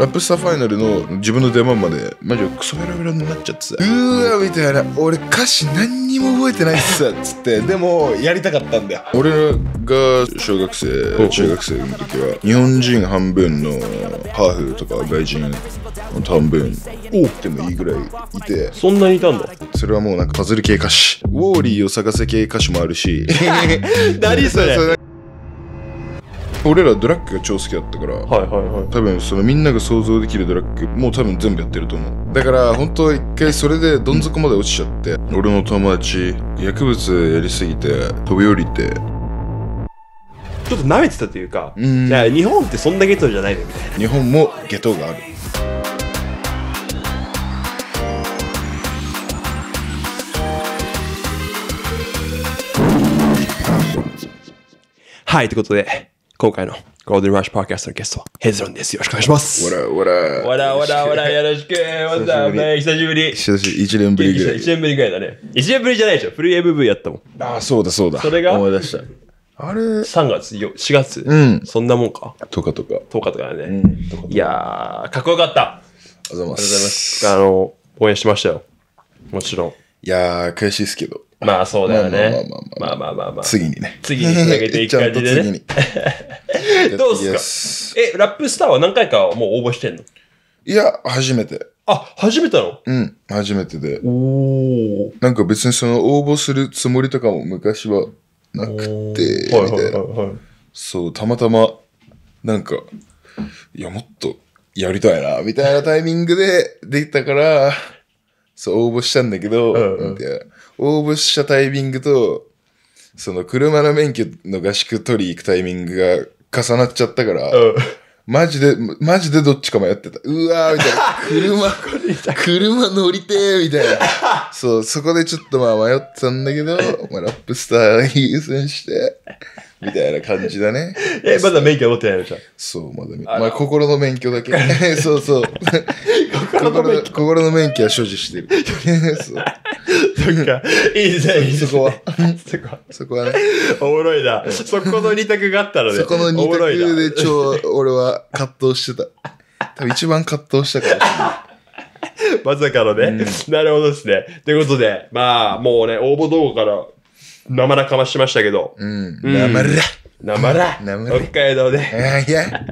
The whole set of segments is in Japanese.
ラップスターファイナルの自分の出番までマジでクソベラベラになっちゃってさうーわみたいな俺歌詞何にも覚えてないっすっつってでもやりたかったんだよ俺が小学生中学生の時は日本人半分のハーフとか外人半分多くてもいいぐらいいてそんなにいたんだそれはもうなんかパズル系歌詞ウォーリーを探せ系歌詞もあるし 何それ 俺らドラッグが超好きだったから、はいはいはい多分そのみんなが想像できるドラッグもう多分全部やってると思うだから本当一回それでどん底まで落ちちゃって、俺の友達薬物やりすぎて飛び降りてちょっと舐めてたというか、うんいや日本ってそんなゲットじゃないのみたいな日本もゲトがあるはいということで今回のゴールデンラッシュパーキャストのゲストはヘズロンです。よろしくお願いします。わらわら。わらわらわら、よろしく。わざわざ、久しぶり。久しぶり、一年ぶりぐらい。1年ぶりぐらいだね。一年ぶりじゃないでしょ。フリー MV やったもん。ああ、そうだそうだ。それが思い出した。あれ3月、よ4月。うんそんなもんか。とかとか。あり10日とかね。いやー、かっこよかった。ありがとうございます。あの、応援しましたよ。もちろん。いやー、悔しいですけど。まあそうだよね。まあまあまあまあ。次にね。次につなげていく感じでね。どうすかえ、ラップスターは何回かもう応募してんのいや、初めて。あ、初めてのうん、初めてで。おなんか別にその応募するつもりとかも昔はなくて、たいそう、たまたま、なんか、いや、もっとやりたいな、みたいなタイミングでできたから、そう、応募したんだけど、みたいな。応募したタイミングと、その車の免許の合宿取り行くタイミングが重なっちゃったから、マジで、マジでどっちか迷ってた。うわーみたいな。車、車乗りてーみたいな。そう、そこでちょっとまあ迷ってたんだけど、まあ、ラップスター優先して、みたいな感じだね。え、まだ免許持ってないのじゃそう、まだ免許。まあ心の免許だけ。そうそう。心の免許。心の免許は所持してる。そう。そっか。いいぜ、いいそこは。そこは。そこはね。おもろいな。そこの二択があったらね。そこの二択で超、俺は葛藤してた。多分一番葛藤したから。まさかのね、なるほどですね。ということで、まあ、もうね、応募動画から、生らかましましたけど。うん。生ら。生ら。ら。北海道で。いや。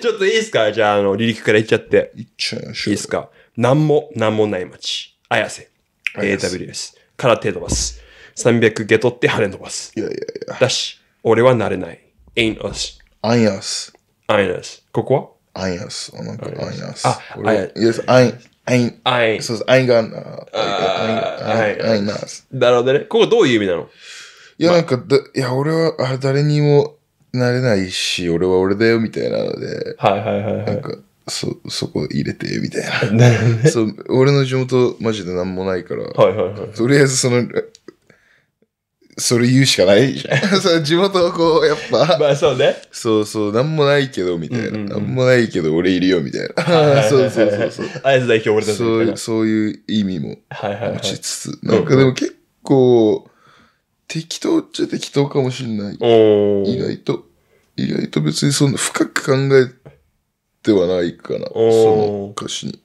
ちょっといいですかじゃあ、あの、離陸から行っちゃって。行っちゃいましょう。いいですかなんも、なんもない街。綾瀬。AWS から手伸ばす。300ゲトって跳ね伸ばす。いやいやいや。だし、俺はなれない。ain't us。アイアス。アイ a ス。ここはアイアス。us。なんか ain't あ、アイアス。アイア a アイ t ain't そうです。ain't gonna a なるほどね。ここどういう意味なのいや、なんか、いや、俺は誰にもなれないし、俺は俺だよみたいなので、はいはいはい、はい。そ、そこ入れて、みたいな。なるほどね。そう、俺の地元、マジで何もないから、はいはいはい。とりあえずその、それ言うしかないじゃん。地元はこう、やっぱ、まあそうね。そうそう、なんもないけど、みたいな。何うんうんもないけど、俺いるよ、みたいな。そうそうそうそう。あつ代表俺だそういそういう意味もはいはいはい持。ちつつ、なんかでも結構、適当っちゃ適当かもしれない。意外と、意外と別にそんな深く考えではないかな、その歌詞に。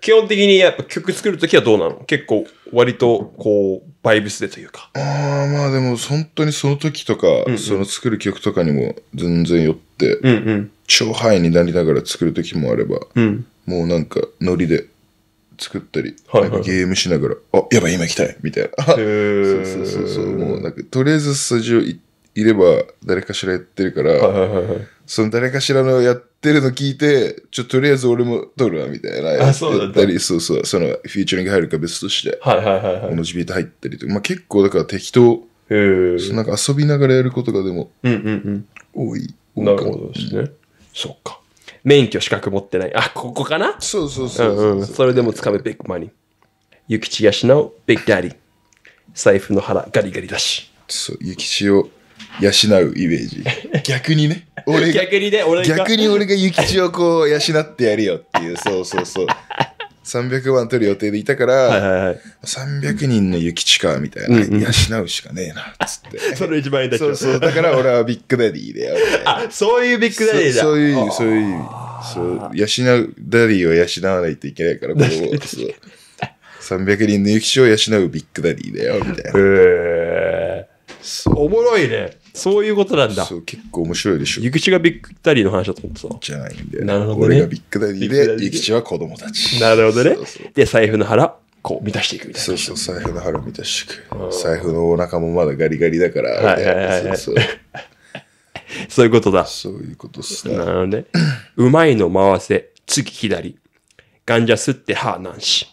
基本的にやっぱ曲作るときはどうなの結構割とこうバイブスでというか。ああまあでも本当にその時とか、うんうん、その作る曲とかにも全然よって、うんうん、超範囲になりながら作る時もあれば、うん、もうなんかノリで作ったり、はいはい、ゲームしながら、あ、やばい今行きたいみたいな。そうそうそうそう。もうなんかとりあえずスタジオいれば誰かしらやってるから、はいはいはい、その誰かしらのやってってるの聞いて、ちょ、とりあえず俺も撮るわ、みたいな。やったり、そうそうその、フィーチャリング入るか別として。はいはいはい、はい。同じビート入ったりとか。まあ結構だから適当。へなんか遊びながらやることがでも、うんうんうん。多い。なるほどですね。そっか。免許資格持ってない。あ、ここかなそうそうそうそう、うん、それでもつかめビッグマニー。ゆうちやしのビッグダディ。財布の腹ガリガリだし。そう、ゆきちを養うイメージ。逆にね。俺逆にね、俺が。逆に俺が諭吉をこう養ってやるよっていう、そうそうそう。300 万取る予定でいたから、はいはいはい、300人の諭吉か、みたいな、うん養うしかねえな、つって。それ一番いいだそうそう、だから俺はビッグダディでだよ。あ、そういうビッグダディだ。そういう、そういう、そう、養う、ダディを養わないといけないから、こう、そう。300人の諭吉を養うビッグダディだよ、みたいな。へえー。おもろいね。そういうことなんだ。そう、結構面白いでしょ。ゆきちがビッグダディの話だと思ってた。じゃないんだよ、なるほど、ね、俺がビッグダディで、ゆきちは子供たち。なるほどね。そうそうで、財布の腹、こう満たしていくみたいな。そうそう、財布の腹満たしていく。財布のお腹もまだガリガリだから。はいはいはい、はい、そうそう。そういうことだ。そういうことっすね。なるほどね。うまいの回せ、次左。ガンジャスって歯なんし。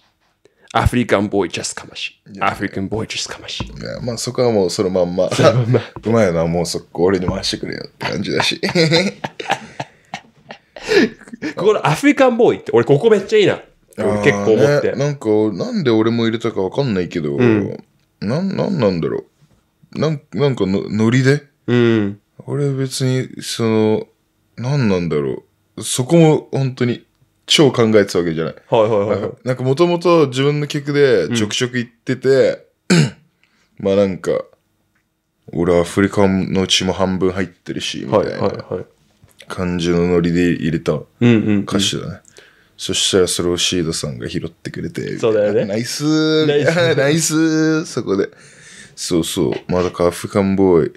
アフリカンボーイジャスかマし。アフリカンボーイジャスかマし。いや、まあそこはもうそのまんま。そのまんま。うまいな、もうそこ俺に回してくれよって感じだし。このアフリカンボーイって、俺ここめっちゃいいな。結構思って、なんか、なんで俺も入れたかわかんないけど、うん、なん、なんなんだろう。なんなんかの、ノリでうん。俺別に、その、なんなんだろう。そこも本当に超考えてたわけじゃない。はいはいはい、なんかもともと自分の曲でちょくちょく行ってて、うん、まあなんか、俺アフリカの血も半分入ってるし、みたいな感じのノリで入れた歌詞だね。そしたらそれをシードさんが拾ってくれて、そうだよね。ナイスーナイスー ナイスーそこで。そうそう、まだかアフリカンボーイ。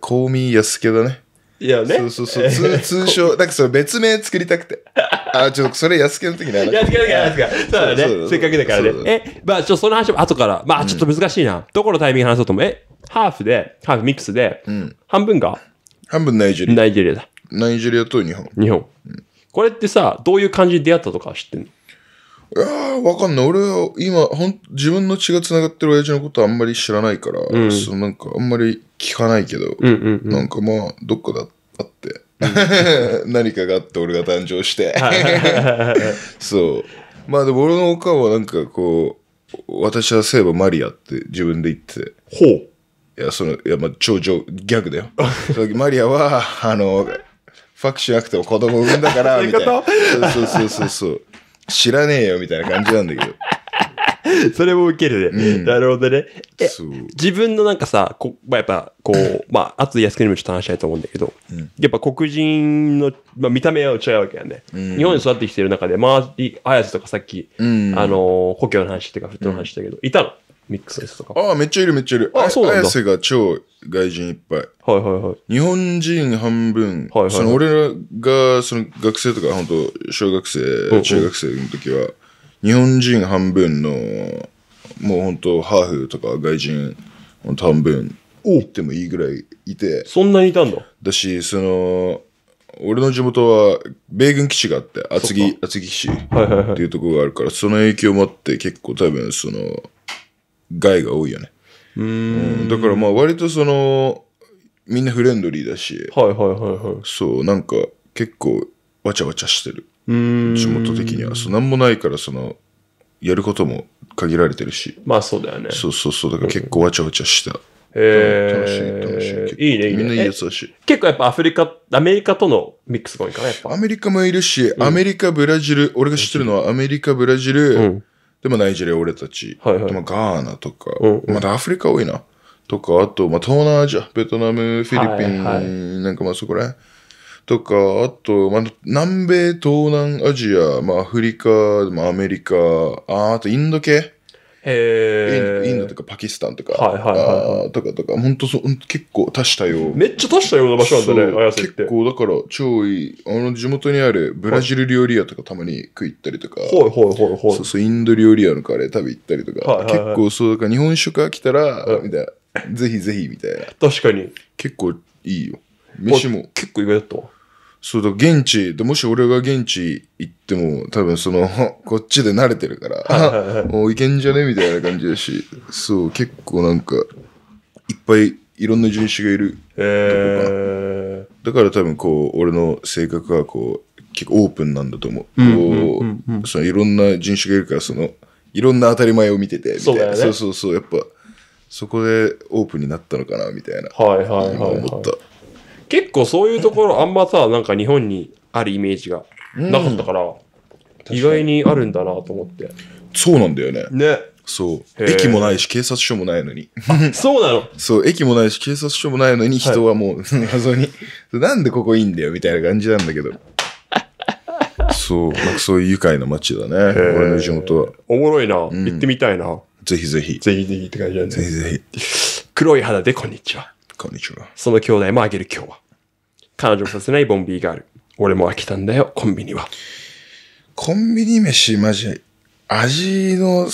コーミースケだね。いやね。そうそうそう。通 通称、なんかその別名作りたくて。あ、ちょっとそれ安家の時に話 安家の時に話すかそうだね。せっかくだからね。え、まあちょっとその話も後から。まあちょっと難しいな。どこのタイミング話そうとも。え、ハーフで、ハーフミックスで、半分が半分ナイジェリア。ナイジェリアだ。ナイジェリアと日本。日本。これってさ、どういう感じで出会ったとか知ってんのいやわかんない。俺は今、ほん、自分の血が繋がってる親父のことあんまり知らないから、うん、そのなんかあんまり聞かないけど、うんうんうん、なんかまあ、どっかだあって、うん、何かがあって俺が誕生してそう。まあでも俺のお顔はなんかこう、私はえば、マリアって自分で言ってて。ほう。いや、その、いや、まあ、超上、ギャグだよ。マリアは、あの、ファクしなくても子供産んだから、みたいな。そうそうそうそう。知らねえよみたいな感じなんだけど。それも受けるね。うんなるほどね。そう自分のなんかさ、こまあ、やっぱこう、まあ、熱い安くにもちょっと話したいと思うんだけど、うんやっぱ黒人の、まあ、見た目は違うわけやね、うん日本に育ってきてる中で、周り、綾瀬とかさっき、うんあのー、故郷の話っていうか、フットの話だけど、いたのミックスですとか。ああ、めっちゃいるめっちゃいる。あそうなんだ。綾瀬が超外人いっぱい。はいはいはい。日本人半分。はいはい、はい、その俺が、その学生とか、本当小学生、中学生の時は、日本人半分の、もう本当ハーフとか外人半分、おってもいいぐらいいて。そんなにいたんだ。だし、その、俺の地元は米軍基地があって、厚木、厚木基地っていうところがあるから、その影響もあって結構多分その、害が多いよね。うん、だからまあ割とその、みんなフレンドリーだし、はいはいはいはい。そう、なんか結構わちゃわちゃしてる。地元的には。そう、何もないからその、やることも限られてるし。まあそうだよね。そうそうそう、だから結構わちゃわちゃした。えー、楽しい、楽しい。いいね、いいね。みんないいやつだし。結構やっぱアフリカ、アメリカとのミックスが多いかな、やっぱ。アメリカもいるし、アメリカ、ブラジル、俺が知ってるのはアメリカ、ブラジル、うんで、まあ、ナイジェリア、俺たち。はいはいまあ、ガーナとか。うんうんまだアフリカ多いな。とか、あと、まあ、東南アジア。ベトナム、フィリピン、はいはいなんかまあそこら辺。とか、あと、まあ、南米、東南アジア、まあ、アフリカ、まあ、アメリカ、ああとインド系。へインドとかパキスタンとか、はいはいはいとかとか、本当そう、結構多したよ。めっちゃしたような場所なんだね、綾瀬って。結構だから、超いい。あの、地元にあるブラジル料理屋とかたまに食い行ったりとか、はい、ほいほいほいほい。そうそう、インド料理屋のカレー食べ行ったりとか、はいはいはい、結構そう、だから日本食が来たら、みたいな、ぜひぜひみたいな。確かに。結構いいよ。飯も。結構意外だったわ。そうだ、現地で、もし俺が現地行っても、多分その、こっちで慣れてるから、もういけんじゃねみたいな感じだし、そう、結構なんか、いっぱいいろんな人種がいる。えー、だから多分こう、俺の性格はこう、結構オープンなんだと思う。こう、そのいろんな人種がいるから、その、いろんな当たり前を見てて、みたいな。そう,、そうそうやっぱ、そこでオープンになったのかな、みたいな。はいはいはい、思った。結構そういうところあんまさ、なんか日本にあるイメージがなかったから、意外にあるんだなと思って。そうなんだよね。ね。そう。駅もないし警察署もないのに。そうなの。そう、駅もないし警察署もないのに人はもう、謎に、なんでここいいんだよみたいな感じなんだけど。そう、なんかそういう愉快な街だね。俺の地元は。おもろいな。行ってみたいな。ぜひぜひ。ぜひぜひって感じなんで。ぜひぜひ。黒い肌でこんにちは。こんにちは。その兄弟もあげる今日は。彼女をさせないボンビーガール。俺も飽きたんだよ、コンビニは。コンビニ飯、マジ、味の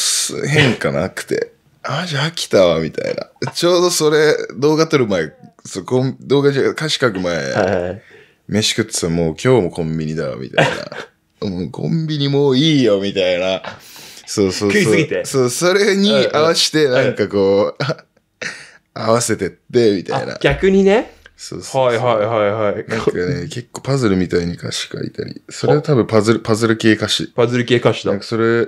変化なくて、あ、ゃあ飽きたわ、みたいな。ちょうどそれ、動画撮る前、そこ動画じゃ、歌詞書く前、はいはい、飯食ってたもう今日もコンビニだわ、みたいな。もうコンビニもういいよ、みたいな。そうそうそう。食いすぎて。そう、それに合わせて、なんかこう、合わせてって、みたいな。逆にね。そうそうそうはいはいはいはい。なんかね、結構パズルみたいに歌詞書いたり。それは多分パズル、パズル系歌詞。パズル系歌詞だ。なんかそれ、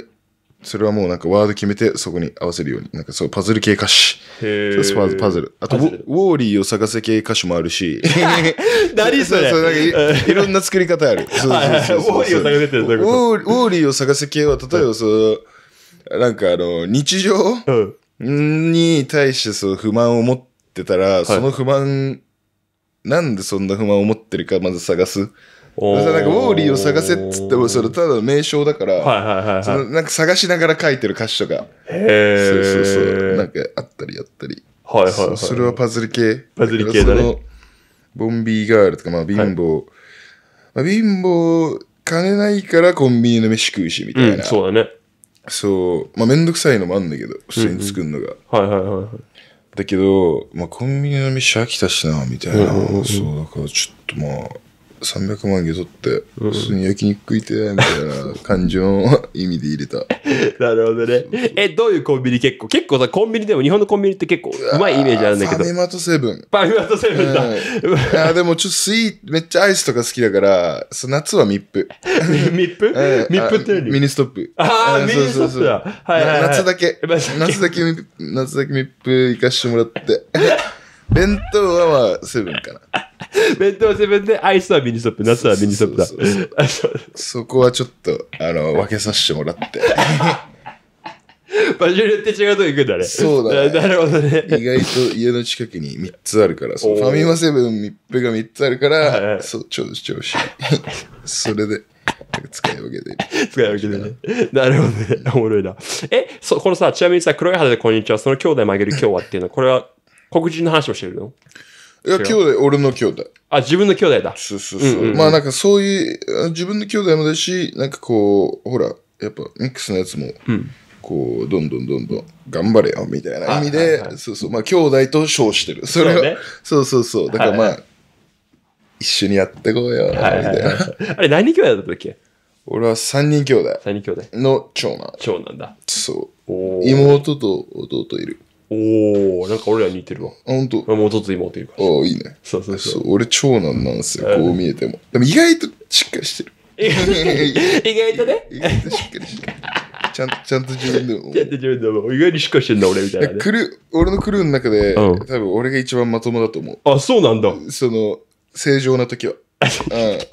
それはもうなんかワード決めてそこに合わせるように。なんかそう、パズル系歌詞。へー。パズル。パズルあとウォ、ーリーを探せ系歌詞もあるし。何それそうなんかいいろんな作り方ある。そうそうそう。ウォーリーを探せってどういうことウォーリーを探せ系は、例えばそう、なんかあの、日常、うんに対してその不満を持ってたら、その不満、なんでそんな不満を持ってるか、まず探す。なんかウォーリーを探せっつってもそれただの名称だから、なんか探しながら書いてる歌詞とかへそうそうそうなんかあったりやったり、はいはいはい、それはパズル系パズル系だ、ね、のボンビーガールとか、まあ、貧乏、はい、まあ、貧乏金ないからコンビニの飯食うしみたいな、うん、そうだねそう、まあ、めんどくさいのもあるんだけど、普通に作るのが。はいはいはい。だけど、まあ、コンビニの飯飽きたしな、みたいな。そう、だからちょっとまあ、300万譲って、うん、普通に焼肉食いて、みたいな感情の意味で入れた。なるほどね。え、どういうコンビニ結構結構さ、コンビニでも日本のコンビニって結構うまいイメージあるんだけど。パイミマトセブン。パイミマトセブンだ。あでもちょっとスイーめっちゃアイスとか好きだから、そ夏はミップ。ミップ、ミップって何ミニストップ。ああ、ミニストップだ。はいははい、夏だけ。夏だけ、夏だけミップ行かしてもらって。弁当はまあ、セブンかな。弁当はセブンで、アイスはミニストップ、ナスはミニストップだ。そこはちょっと、あの、分けさせてもらって。場所によって違うとこ行くんだね。そうだね。な るほどね。意外と家の近くに3つあるから、そファミマセブン密閉が3つあるから、そう、調子調子。それで。使い分けで。使い分けでね。なるほどね。おもろいな。え、そ、このさ、ちなみにさ、黒い肌でこんにちは、その兄弟曲げる今日はっていうのは、これは黒人の話をしてるのいや、兄弟、俺の兄弟。あ、自分の兄弟だ。そうそうそう。うんうんうん、まあなんかそういう、自分の兄弟もだし、なんかこう、ほら、やっぱミックスのやつも、こう、どんどんどんどん頑張れよ、みたいな意味で、はいはいそうそう、まあ兄弟と称してる。それは、そう、ね,、そうそうそう。だからまあ、はいはい、一緒にやってこうよ、みたいな。はいはいはい、あれ何兄弟だったっけ俺は三人兄弟。三人兄弟。の長男。長男だ。そう。妹と弟いる。おおなんか俺ら似てるわ。あ、本当。あもうとつっというか。ああ、いいね。そうそうそそう。俺、長男なんですよ。こう見えても。でも意外としっかりしてる。意外とね。意外としっかりしてる。ちゃんと、ちゃんと自分でも。自分でも意外にしっかりしてんだ俺みたいなね。クル俺のクルーの中で、うん多分俺が一番まともだと思う。あ、そうなんだ。その、正常な時は。うん、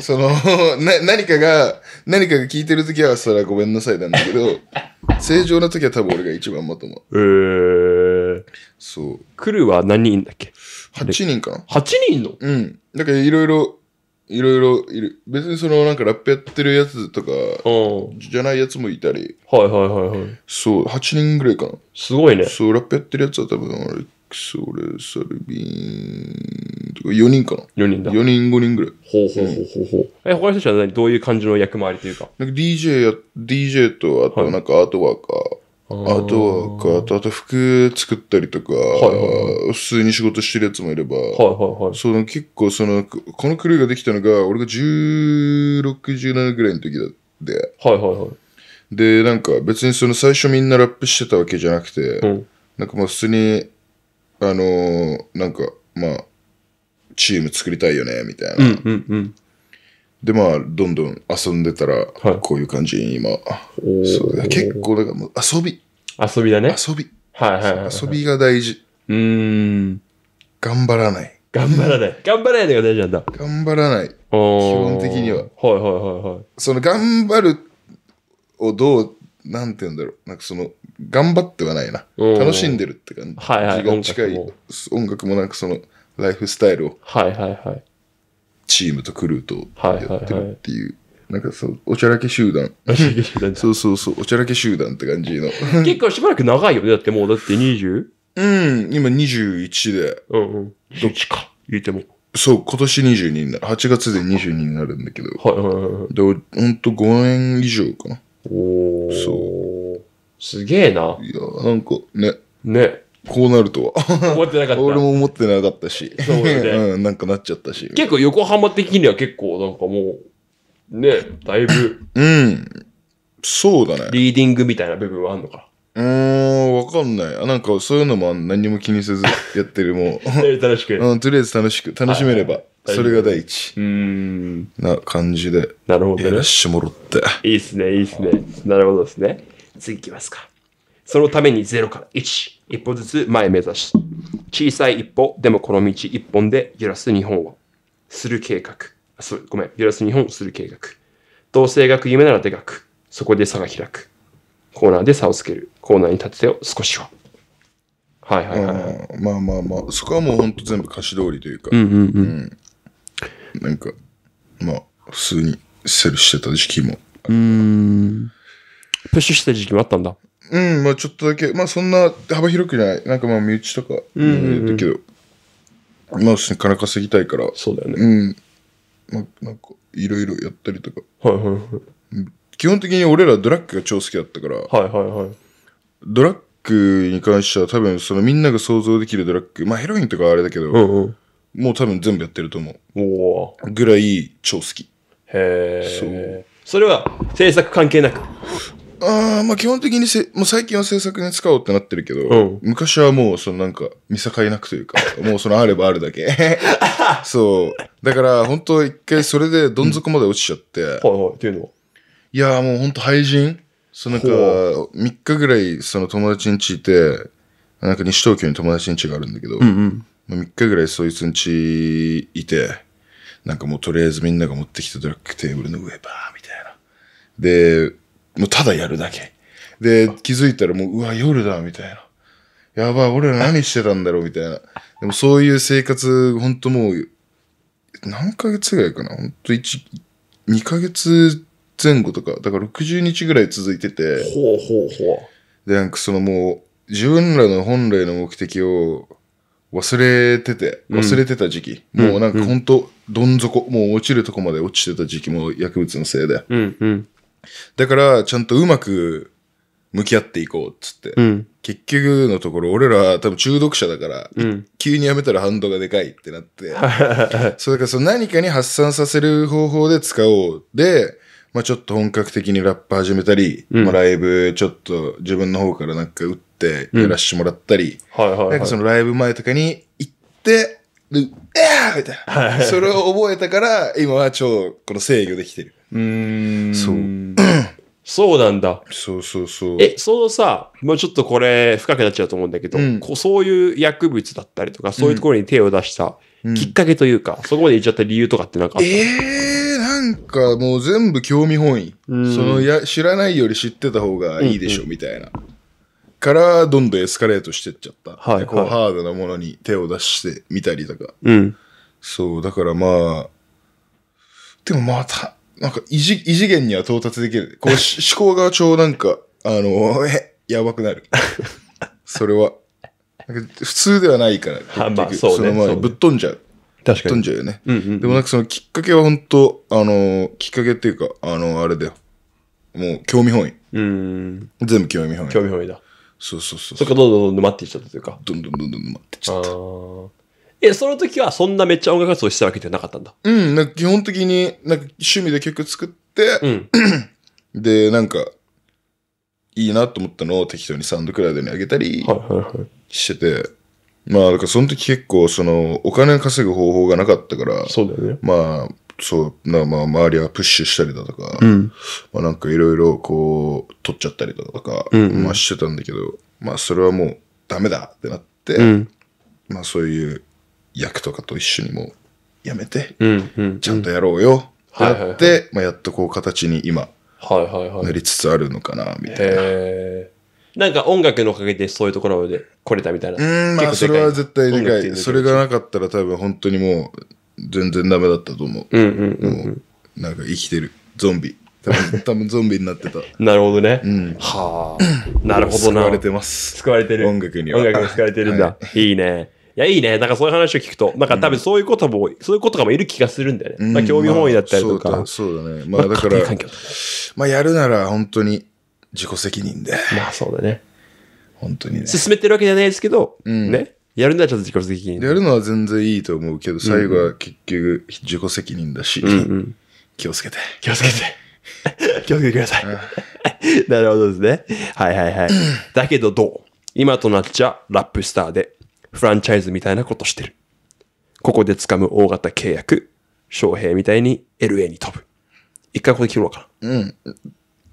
その な、何かが、何かが聞いてる時は、それはごめんなさいなんだけど、正常な時は多分俺が一番まとも。ええ。そう。来るは何人だっけ ?8 人かな ?8 人のうん。だからいろいろ、いろいろいる。別にそのなんかラップやってるやつとか、じゃないやつもいたり。はいはいはいはい。そう、8人ぐらいかな。すごいね。そう、ラップやってるやつは多分、あれ、それ、サルビンとか4人かな。4人だ。4人、5人ぐらい。ほうほうほうほうほう。え、他の人たちはどういう感じの役回りというか。なんか DJ や、DJ と、あとなんかアートワーカー。はいあとはか、あと服作ったりとか、普通に仕事してるやつもいれば、はははいいい、その結構その、このクルーができたのが、俺が16、17ぐらいの時だって。はいはいはい。で、なんか別にその最初みんなラップしてたわけじゃなくて、うん、なんかまあ普通に、あのー、なんかまあ、チーム作りたいよね、みたいな。うんうんうんでまあどんどん遊んでたらこういう感じに今、そう結構だからもう遊び遊びだね遊び、はいはいはいはい、遊びが大事うん頑張らない頑張らない 頑張らないのが大事なんだ頑張らない基本的にははいはいはいはいその頑張るをどうなんて言うんだろうなんかその頑張ってはないな楽しんでるって感じが近い、はいはい、音楽も音楽もなんかそのライフスタイルをはいはいはいチームとクルーとやってるっていう。なんかそう、おちゃらけ集団。そうそうそう、おちゃらけ集団って感じの。結構しばらく長いよね。だってもう、だって 20? うん、今21で。うんうん。どっちか、言うても。そう、今年22になる。8月で22になるんだけど。はいはいはい。で、ほんと5年以上かな。おお。そう。すげえな。いや、なんかね。ね。こうなるとは。思ってなかった。俺も思ってなかったし。そうね。うん、なんかなっちゃったし。結構横浜的には結構なんかもう、ね、だいぶ。うん。そうだね。リーディングみたいな部分はあんのか。うん、わかんない。あなんかそういうのも何も気にせずやってる、もう。楽しく。うん、とりあえず楽しく、楽しめれば。はいそれが第一。うん。な感じで。なるほどね。やしてもろって。いいっすね、いいっすね。なるほどですね。次いきますか。そのために0から1。一歩ずつ前目指し、小さい一歩でもこの道一本で揺らす日本をする計画。そごめん、揺らす日本をする計画。同性学夢ならでかく、そこで差が開く。コーナーで差をつける。コーナーに立ててよ、少しは。はいはいはい、はい。まあまあまあ、そこはもうほんと全部歌詞通りというか、うんうんうん。うん、なんか、まあ、普通にセルしてた時期も。うん。プッシュしてた時期もあったんだ。うん、まあちょっとだけ、まあそんな幅広くない。なんかまあ身内とか、うんうんうんだけど、まあ金稼ぎたいから、そうだよね。うん。まあなんか、いろいろやったりとか。はいはいはい。基本的に俺らドラッグが超好きだったから、はいはいはい。ドラッグに関しては多分そのみんなが想像できるドラッグ、まあヘロインとかあれだけど、うんうん。もう多分全部やってると思う。おおぐらい超好き。へえ。そう。それは制作関係なく。ああ、まあ基本的にせ、もう最近は制作に使おうってなってるけど、うん昔はもう、そのなんか、見境なくというか、もうそのあればあるだけ。そう。だから、本当一回それでどん底まで落ちちゃって、はいはい。っていうのは。いやーもう本当廃人そのなんか、3日ぐらい、その友達に家いて、なんか西東京に友達に家があるんだけど、うんまあ3日ぐらいそいつん家いて、なんかもうとりあえずみんなが持ってきたドラッグテーブルの上、バーみたいな。で、もうただやるだけ。で、気づいたらもう、うわ、夜だ、みたいな。やばい、俺ら何してたんだろう、みたいな。でもそういう生活、ほんともう、何ヶ月ぐらいかな。ほんと1、2ヶ月前後とか、だから60日ぐらい続いてて。ほうほうほう。で、なんかそのもう、自分らの本来の目的を忘れてて、忘れてた時期。うん、もうなんかほんと、どん底、もう落ちるとこまで落ちてた時期も薬物のせいで。うんうんだからちゃんとうまく向き合っていこうっつって、うん、結局のところ俺ら多分中毒者だから、うん、急にやめたら反動がでかいってなって そうだからその何かに発散させる方法で使おうで、まあ、ちょっと本格的にラップ始めたり、うん、まあ、ライブちょっと自分の方からなんか打ってやらしてもらったり、はいはいなんかそのライブ前とかに行ってえみたいな。それを覚えたから、今は超、この制御できてる。うん。そう。そうなんだ。そうそうそう。え、そのさ、もうちょっとこれ深くなっちゃうと思うんだけど、うん、こうそういう薬物だったりとか、そういうところに手を出したきっかけというか、うん、そこまでいっちゃった理由とかってなんかあったええー、なんかもう全部興味本位。そのや知らないより知ってた方がいいでしょ、うんうん、みたいな。から、どんどんエスカレートしてっちゃった。はい、はい、こう、ハードなものに手を出してみたりとか。うん。そう、だからまあ、でもまた、なんか異次異次元には到達できる。こう 思考が超なんか、あの、え、やばくなる。それは。なんか普通ではないから、まあ、そ、ね,、のままぶっ飛んじゃう。確かに。飛んじゃうよね。でもなんかそのきっかけは本当あの、きっかけっていうか、あの、あれだよ。もう興味本位。うん。全部興味本位。興味本位だ。そうそうそう。そっか、どんどんどんどん待っていっちゃったというか。どんどんどんどん待ってっちゃった。え、その時はそんなめっちゃ音楽活動してたわけじゃなかったんだ。うん、なんか基本的になんか趣味で曲作って、うん、で、なんか、いいなと思ったのを適当にサウンドクラウドにあげたりしてて、はいはいはい、まあ、だからその時結構そのお金稼ぐ方法がなかったから、そうだよね。まあ、そうな、まあ、周りはプッシュしたりだとか、うん、まあなんかいろいろこう、取っちゃったりだとか、うんうん、まあしてたんだけど、まあそれはもうダメだってなって、うん、まあそういう役とかと一緒にもうやめて、うんうん、ちゃんとやろうよってなって、はいはいはい、まあ、やっとこう形に今、はいはいはい、なりつつあるのかなみたいな。なんか音楽のおかげでそういうところで来れたみたいな。うん、まあそれは絶対でかい。それがなかったら多分本当にもう全然ダメだったと思う。うんうんうん、うん、なんか生きてる。ゾンビ。多分、多分ゾンビになってた。なるほどね。うん、はあ。なるほどな。救われてます。救われてる。音楽には。音楽に救われてるんだ。はい、いいね。いや、いいね。なんかそういう話を聞くと、なんか多分そういうことも、うん、そういうことかもいる気がするんだよね。うん、まあ、興味本位だったりとか。まあ、そうだね。まあ、だから、まあ、まあ、やるなら本当に自己責任で。まあ、そうだね。本当にね。進めてるわけじゃないですけど、うん、ね。やるならちょっと自己責任。やるのは全然いいと思うけど、最後は結局自己責任だし、うんうん、気をつけて。気をつけて。気をつけてください。なるほどですね。はいはいはい。だけどどう今となっちゃラップスターで。フランチャイズみたいなことしてる。ここで掴む大型契約、翔平みたいに LA に飛ぶ。一回ここで切ろうか。うん。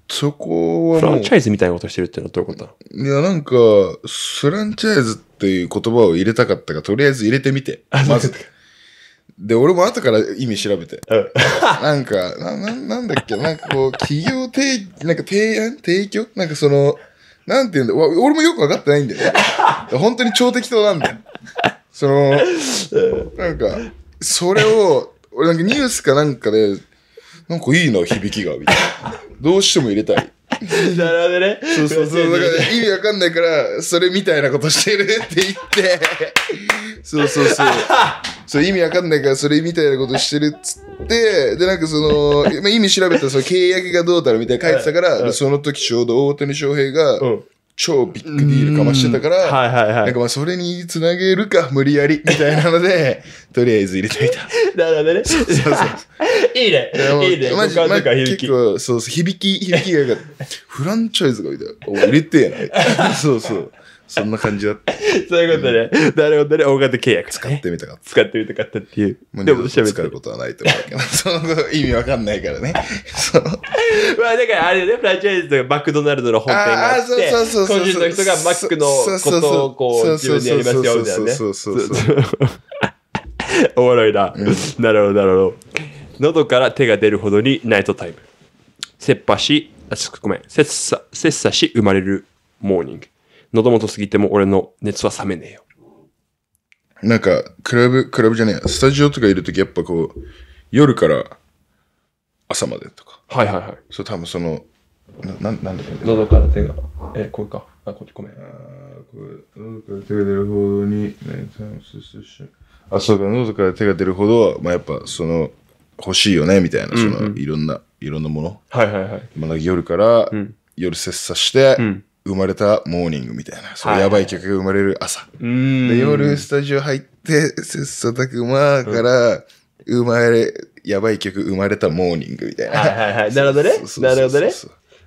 そこは。フランチャイズみたいなことしてるっていうのはどういうことだいや、なんか、フランチャイズっていう言葉を入れたかったから、とりあえず入れてみて。まず。で、俺も後から意味調べて。うん、なんかな、な、なんだっけ、なんかこう、企業提、なんか提案提供なんかその、なんて言うんだ俺もよく分かってないんだよ、ね。本当に超適当なんだよ。その、なんか、それを、俺なんかニュースかなんかで、なんかいいな、響きが、みたいな。どうしても入れたい。なるほどね。そうそうそう。だから意味わかんないから、それみたいなことしてるって言って、そうそうそう。そう意味わかんないからそれみたいなことしてるっつってでなんかその、まあ、意味調べたらその契約がどうだろうみたいな書いてたから、その時ちょうど大谷翔平が、超ビッグディールかましてたから、はいはいはい。なんかまあそれにつなげるか、無理やり、みたいなので、とりあえず入れていた。なるほどね。そうそうそう。いいね。いいね。マジ、まあ、結構、そうそう、響き、響きがよかった。フランチャイズがいたら、お入れてやない。そうそう。そんな感じだった。そういうことね。誰ん、なるほどね。大型契約、ね、使ってみたかった。使ってみたかったっていう。もうでも、使うことはないと思うけど、その意味わかんないからね。まあ、だからあれね、フランチャイズとかマクドナルドの本店があって、個人の人がマックのことをこう、自分でやりますよ、みたいなね。そうそうそうそう。おもろいな。なるほど、なるほど。喉から手が出るほどにナイトタイム。切羽し、あ、ごめん。切磋、切磋し生まれるモーニング。喉元過ぎても俺の熱は冷めねえよ。なんか、クラブ、クラブじゃねえスタジオとかいるときやっぱこう、夜から朝までとか。はいはいはい。そう、多分その、な、ななんだっけ喉から手が。え、これか。あ、こっちごめん。あこれ喉から手が出るほどに、ね、あ、そうか、喉から手が出るほど、まあやっぱその、欲しいよね、みたいな、その、いろんな、いろんなもの。はいはいはい。まあ、か夜から、夜切磋して、うん生まれたモーニングみたいな、そうやばい曲が生まれる朝。で、夜スタジオ入って、切磋琢磨から、生まれ、やばい曲生まれたモーニングみたいな。はいはいはい。なるほどね。なるほどね。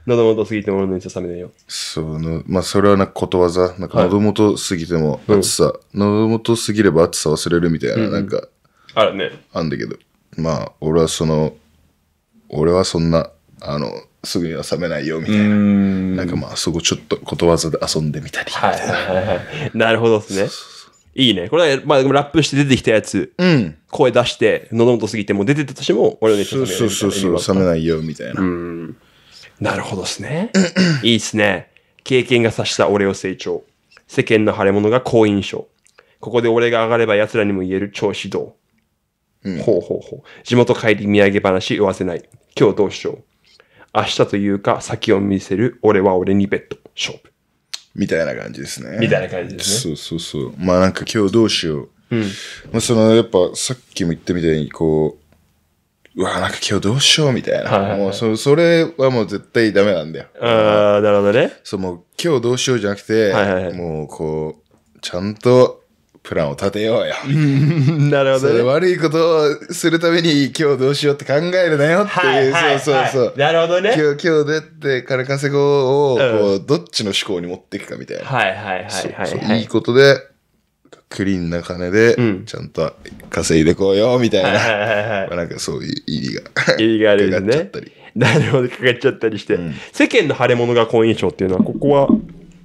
喉元過ぎても熱冷めないよ。その、まあ、それはなんかことわざ。なんか喉元過ぎても暑さ、喉元過ぎれば暑さ忘れるみたいな、なんか、あるね。あんだけど。まあ、俺はその、俺はそんな、あの、すぐには冷めないよみたいな。んなんかまあ、そこちょっとことわざで遊んでみたりはいはいはい。なるほどですね。いいね。これは、まあ、ラップして出てきたやつ、うん、声出して、喉元すぎて、もう出てたとしても、俺のそうそうそうそう、冷めないよみたいな。なるほどですね。いいですね。経験が察した俺を成長。世間の腫れ物が好印象。ここで俺が上がれば奴らにも言える調子どうん、ほうほうほう。地元帰り土産話言わせない。今日どうしよう。明日というか先を見せる俺は俺にベッド勝負。みたいな感じですね。みたいな感じですね。そうそうそう。まあなんか今日どうしよう。うん。まあそのやっぱさっきも言ったみたいにこう、うわなんか今日どうしようみたいな。はいはいはい、もうそそれはもう絶対ダメなんだよ。ああ、なるほどね。そうもう今日どうしようじゃなくて、はいはいはい、もうこう、ちゃんとプランを立てようよ。なるほど、ね、悪いことをするために今日どうしようって考えるなよっていう、はいはいはい、そうそうそう。なるほどね。今日、今日でって金稼ごうを、こう、うん、どっちの思考に持っていくかみたいな。はいはいはいはい、はい、いいことで、クリーンな金で、ちゃんと稼いでこうよ、みたいな。はいはいはい、まあ、なんかそういう意味が。があるんね。なるほど、かかっちゃったりして。うん、世間の腫れ物が好印象っていうのは、ここは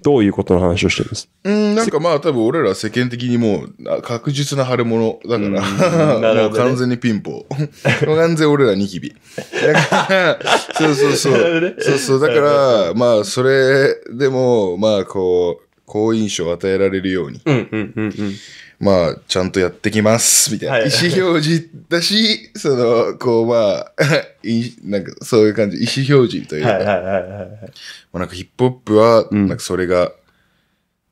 どういうことの話をしてるんですうん、なんかまあ多分俺ら世間的にもう確実な腫れ物だから、もう完全にピンポン。完全俺らニキビ。そうそうそう。そうそう。だから、まあそれでも、まあこう、好印象を与えられるように。うんうんうんうん。まあ、ちゃんとやってきます、みたいな。はい、意思表示だし、その、こう、まあ、いなんか、そういう感じ、意思表示というか。はいはいはいはい、まあ、なんかヒップホップは、なんかそれが、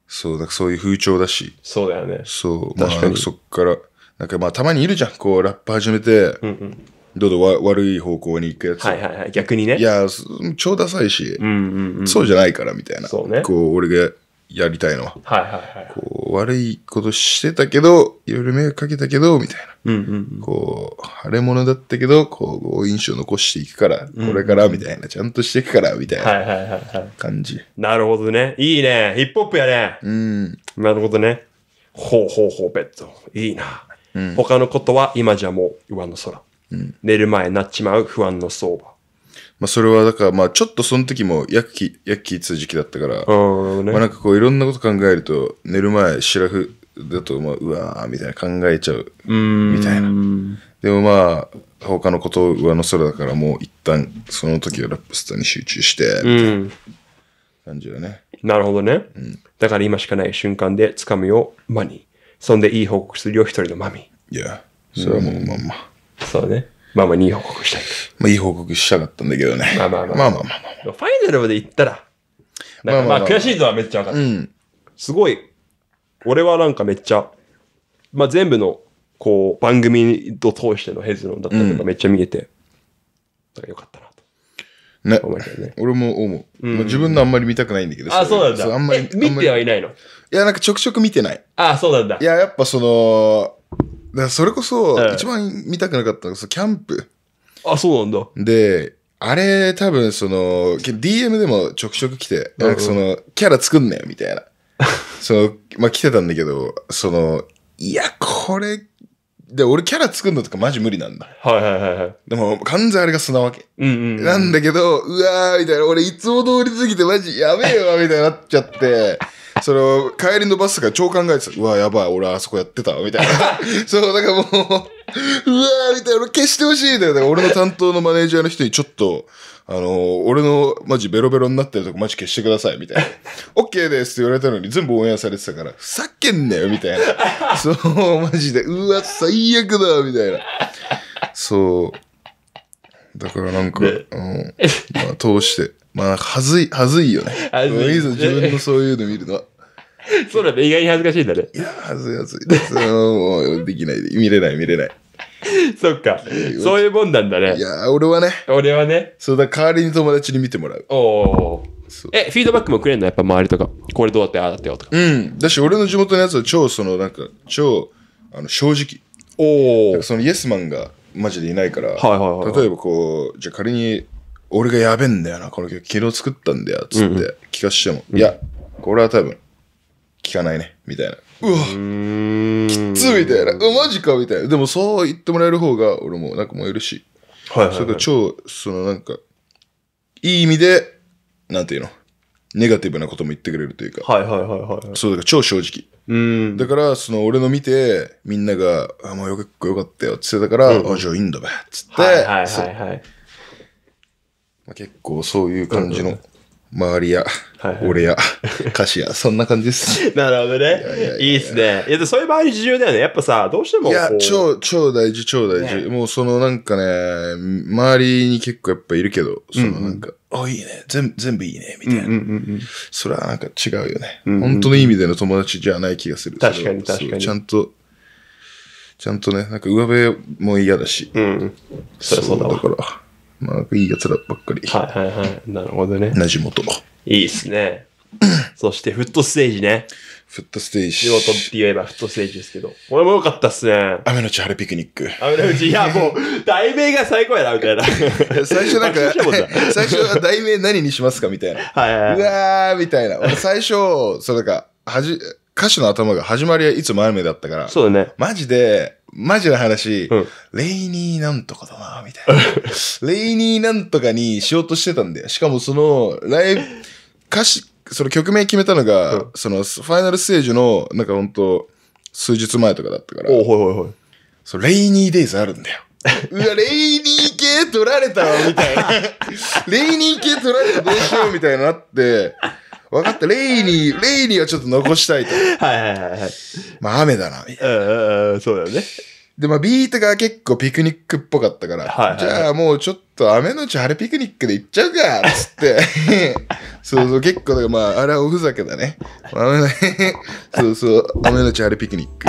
そう、なんかそういう風潮だし。そうだよね。そう、まあ、そっから、なんかまあ、たまにいるじゃん、こう、ラップ始めて、うんうんどうぞわ悪い方向に行くやつ。はいはいはい。逆にね。いや、超ダサいし、うんうんうん、そうじゃないからみたいな。そうね。こう、俺がやりたいのは。はいはいはい。こう、悪いことしてたけど、いろいろ迷惑かけたけど、みたいな。うんうん、こう、腫れ物だったけど、こう、印象残していくから、これからみたいな、ちゃんとしていくから、みたいな。はいはいはい感じ。なるほどね。いいね。ヒップホップやね。うん。なるほどね。ほうほうほう、ベッド。いいな。うん、他のことは今じゃもう上の空。うん、寝る前になっちまう不安の相場。まあ、それはだから、まあ、ちょっとその時も薬期、薬期通時期だったから、あね、まあ、なんかこう、いろんなこと考えると、寝る前、シラフだと、まあ、うわー、みたいな考えちゃう、みたいな。でもまあ、他のことを上の空だから、もう一旦、その時はラップスターに集中して、みたいな感じだね。なるほどね、うん。だから今しかない瞬間で掴むよ、マニー。そんでいい報告するよ、一人のマミー。いや、それはもうまんま。そうね。まあまあ、いい報告したい。まあ、いい報告したかったんだけどね。まあまあまあ。まあまあまあ、まあ、ファイナルまで行ったら、なんかまあ悔しいのはめっちゃ分かっうん、すごい、俺はなんかめっちゃ、まあ全部の、こう、番組を通してのヘズロンだったのがめっちゃ見えて、からよかったなね。ね俺も思う。自分のあんまり見たくないんだけど。あ、そうなんだ。あんまり。見てはいないのいや、なんかちょくちょく見てない。あ、そうなんだ。いや、やっぱその、だそれこそ、一番見たくなかったのが、キャンプ。あ、そうなんだ。で、あれ、多分、その、DM でもちょくちょく来て、なんかその、キャラ作んなよ、みたいな。その、まあ、来てたんだけど、その、いや、これ、で、俺キャラ作るのとかマジ無理なんだ。はいはいはいはい。でも、完全あれが素なわけ。うんうん、うん、なんだけど、うわー、みたいな、俺いつも通りすぎてマジやべえわ、みたいになっちゃって、その、帰りのバスが超考えてた。うわ、やばい、俺あそこやってた、みたいな。そう、だからもう、うわみたいな、俺消してほしいみたいな。俺の担当のマネージャーの人にちょっと、あの、俺のマジベロベロになってるとこマジ消してください、みたいな。オッケーですって言われたのに全部オンエアされてたから、ふざけんなよ、みたいな。そう、マジで、うわ、最悪だ、みたいな。そう。だからなんか、うん、まあ、通して。まあ、はずい、はずいよね。はずい。いいぞ、自分のそういうの見るのは。そうだね。意外に恥ずかしいんだね。いや、恥ずかしいです。もう、できない。見れない、見れない。そっか。そういうもんなんだね。いや、俺はね。俺はね。そうだ、代わりに友達に見てもらう。おお。え、フィードバックもくれんのやっぱ周りとか。これどうだったよ、ああだったよとか。うん。だし、俺の地元のやつは超、その、なんか、超、あの、正直。おお。その、イエスマンがマジでいないから、はいはいはい、はい、例えばこう、じゃ仮に、俺がやべえんだよな、この曲、昨日作ったんだよ、つって、聞かしても、うん、いや、これは多分、聞かないね、みたいな。うわきつみたいな。うマジかみたいな。でもそう言ってもらえる方が、俺もなんか燃えるし。はい、はい、それから超、そのなんか、いい意味で、なんていうのネガティブなことも言ってくれるというか。はいはいはいはい、そうだから超正直。うんだから、その俺の見て、みんなが、あ、もうよかったよかったよって言ってたから、うん、あ、じゃあいいんだべ、つって。はいはいはい、はい、まあ、結構そういう感じの周りや、はい俺や、歌詞や、そんな感じです。なるほどね。いいっすね。いや、そういう場合重要だよね。やっぱさ、どうしても。いや、超、超大事、超大事。ね、もうそのなんかね、周りに結構やっぱいるけど、そのなんか、あ、うん、あ、いいね、全全部いいね、みたいな、うんうんうんそれはなんか違うよね、うんうん、本当の意味での友達じゃない気がする。確かに確かに。ちゃんと、ちゃんとね、なんか上辺も嫌だし。うん。そりゃそうだだから。まあ、いい奴らばっかり。はいはいはい。なるほどね。なじもと。いいっすね。そして、フットステージね。フットステージ。仕事って言えばフットステージですけど。俺も良かったっすね。雨のち春ピクニック。雨のち、いやもう、題名が最高やな、みたいな。最初なんか、最初は題名何にしますかみたいな。はいはい、はい、うわー、みたいな。最初、そうなんか、はじ、歌詞の頭が始まりはいつも雨だったから。そうだね。マジで、マジな話、うんレイニーなんとかだな、みたいな。レイニーなんとかにしようとしてたんだよ。しかもその、ライブ、歌詞、その曲名決めたのが、うんその、ファイナルステージの、なんかほんと、数日前とかだったから、おほいほいほい。そうレイニーデイズあるんだよ。うわ、レイニー系取られたわ、みたいな。レイニー系取られたどうしよう、みたいななって、分かった。レイニー、レイニーはちょっと残したいと。はいはいはいはい。まあ雨だな。うんうん、そうだよね。で、まあビートが結構ピクニックっぽかったから、はいはいじゃあもうちょっと雨のうち晴れピクニックで行っちゃうか、つって。そうそう、結構だからまあ、あれはおふざけだね。雨のそうそう、雨のうち晴れピクニック。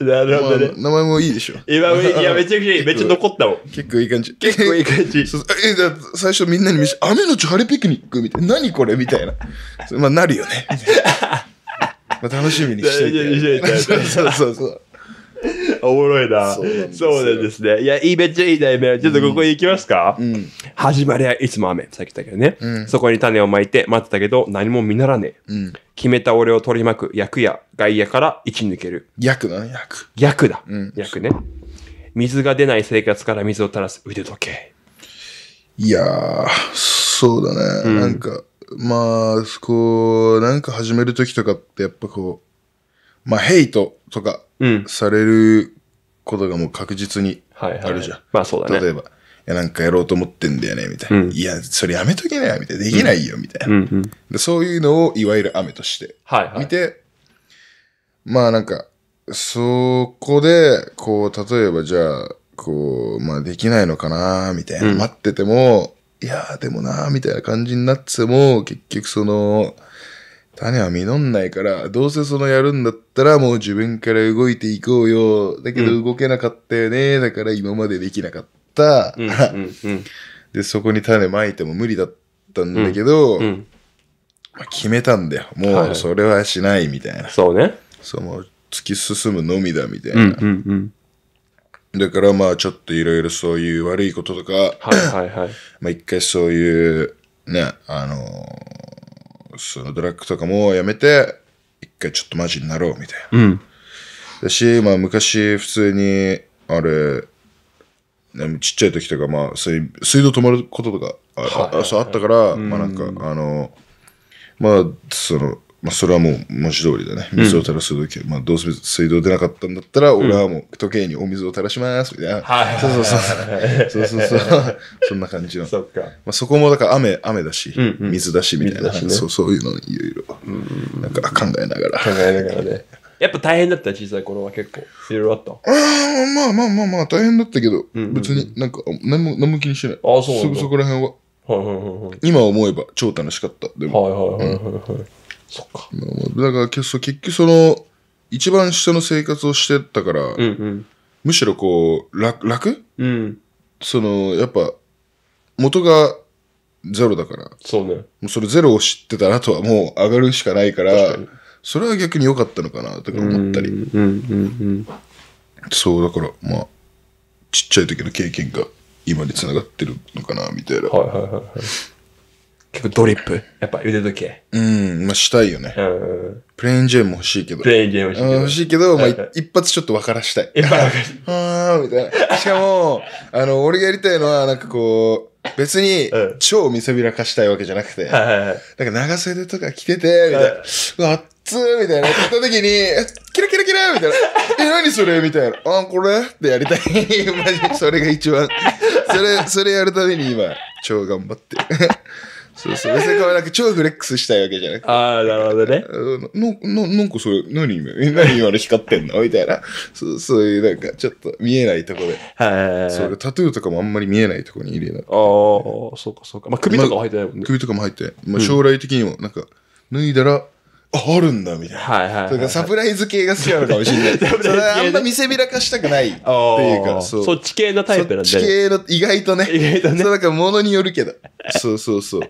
なるほどね。名前もいいでしょ。今、いや、めちゃくちゃいい。めっちゃ残ったもん。結構いい感じ。結構いい感じ。え、ゃ最初みんなに見せ、雨のち晴れピクニックみたいな。何これみたいな。まあ、なるよね。まあ、楽しみにしていて。そうそうそう。おもろいな。そうなんですね。いや、いい、めっちゃいい題名。ちょっとここに行きますか、うんうん、始まりはいつも雨。さっき言ったけどね、うん、そこに種をまいて待ってたけど、何も実らねえ。決めた俺を取り巻く役や外野から生き抜ける。役だ役。役だ。役ね。水が出ない生活から水を垂らす腕時計。いやー、そうだね。なんか、まあ、こう、なんか始めるときとかってやっぱこう、まあ、ヘイトとか、されることがもう確実にあるじゃん。まあそうだね。例えば、いやなんかやろうと思ってんだよね、みたいな。いや、それやめとけなよ、みたいな。できないよ、みたいな、で。そういうのをいわゆる雨として見て、はいはい、まあなんか、そこで、こう、例えばじゃあ、こう、まあできないのかな、みたいな。待ってても、いやでもな、みたいな感じになっても、結局その、種は実んないから、どうせそのやるんだったらもう自分から動いていこうよ。だけど動けなかったよね。うん、だから今までできなかった。うんうんうん、で、そこに種まいても無理だったんだけど、うんうん、まあ、決めたんだよ。もうそれはしないみたいな。はい、そうね。その突き進むのみだみたいな。うんうんうん、だからまあちょっといろいろそういう悪いこととか、はいはいはい。まあ一回そういう、ね、あのーそのドラッグとかもやめて、一回ちょっとマジになろうみたいな。うん。だし、まあ昔普通に、あれ、ちっちゃい時とか、まあ水、水道止まることとかあ,、そうあったから、まあなんか、あの、まあ、その、まあ、それはもう文字通りだね。水を垂らすとき、うん、まあ、どうせ水道出なかったんだったら、俺はもう時計にお水を垂らしますみたいな。はい、そうそうそう。そうそうそう。そんな感じの。そまあ、そこもだから雨、雨だし、水だしみたいな。ね、そうそういうのいろいろ、なんか考えながら。考えながらね。やっぱ大変だった小さい頃は結構いろいろあったああまあまあまあまあ大変だったけど、うんうん、別になんか何も何も気にしないあそうそこら辺は,、はいはいはい、今思えば超楽しかったでもはいはいはいはい、はいそっか。だから結局その、一番下の生活をしてたから、うんうん、むしろこう、楽楽、うん、その、やっぱ、元がゼロだから。そうね。もうそれゼロを知ってたら、あとはもう上がるしかないから、それは逆に良かったのかな、とか思ったり。うんうんうん、そう、だから、まあ、ちっちゃい時の経験が今につながってるのかな、みたいな。はいはいはい、はい。結構ドリップ。やっぱ腕時計。うん、まあしたいよね。うん。プレインジェーンも欲しいけど。プレインジェーム欲しいけど欲しいけど、まあ、一発ちょっと分からしたい。いっぱいあい。あーみたいな。しかも、あの、俺がやりたいのは、なんかこう、別にうん、超見せびらかしたいわけじゃなくて、はいはいはい。なんか長袖とか着てて、みたいな、うわ、つー、みたいな、やった時に、えキラキラキラみたいな、え、何それみたいな、あ、これってやりたい。マジで、それが一番、それ、それやるために今、超頑張ってる。そうそう。別にれなんか超フレックスしたいわけじゃなくて。ああ、なるほどね。な、な、なんかそれ、何今、何今の光ってんのみたいな。そう、そういうなんか、ちょっと見えないとこで。はい。それ、タトゥーとかもあんまり見えないとこに入れなて。ああ、そうかそうか。まあ、首とか入ってないもんね。首とかも入ってまあ、将来的にも、なんか、脱いだら、あ、あるんだ、みたいな。はいはい、はい、それかサプライズ系が好きなのかもしれない。それあんま見せびらかしたくないっていうか、そう。そっち系のタイプなんで。そっち系の、意外とね。意外とね。そう、だから物によるけど。そうそうそう。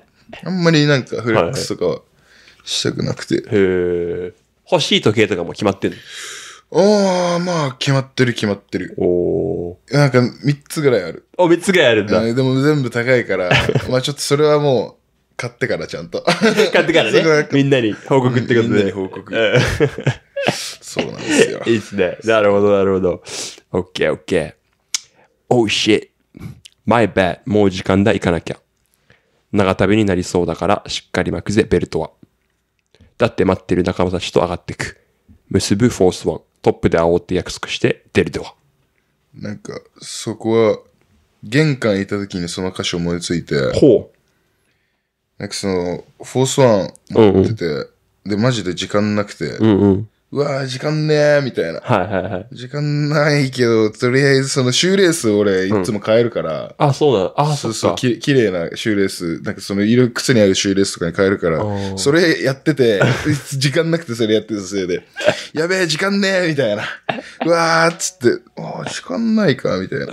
あんまりなんかフレックスとかしたくなくて。へえ。欲しい時計とかも決まってるああ、まあ、決まってる決まってる。おなんか3つぐらいある。お、3つぐらいあるんだ。でも全部高いから、まあちょっとそれはもう、買ってからちゃんと。買ってからね。みんなに報告ってことで。みんなに報告。そうなんですよ。いいっすね。なるほど、なるほど。OK, OK. Oh shit. My bad. もう時間だ、行かなきゃ。長旅になりそうだからしっかり巻くぜ、ベルトは。だって待ってる仲間たちと上がってく。結ぶフォースワン。トップで会おうって約束して出るでは。なんか、そこは、玄関行った時にその歌詞思いついて。ほう。なんかその、フォースワン持ってて、うんうん、で、マジで時間なくて、うんうん、うわー時間ねー、みたいな。はいはいはい。時間ないけど、とりあえずそのシューレース俺いつも変えるから。あ、そうだ。あ、そそうそうき、綺麗なシューレース、なんかその色、靴に合うシューレースとかに変えるからそれやってて、時間なくてそれやってたせいで、やべえ、時間ねー、みたいな。うわーっつって、あ時間ないか、みたいな。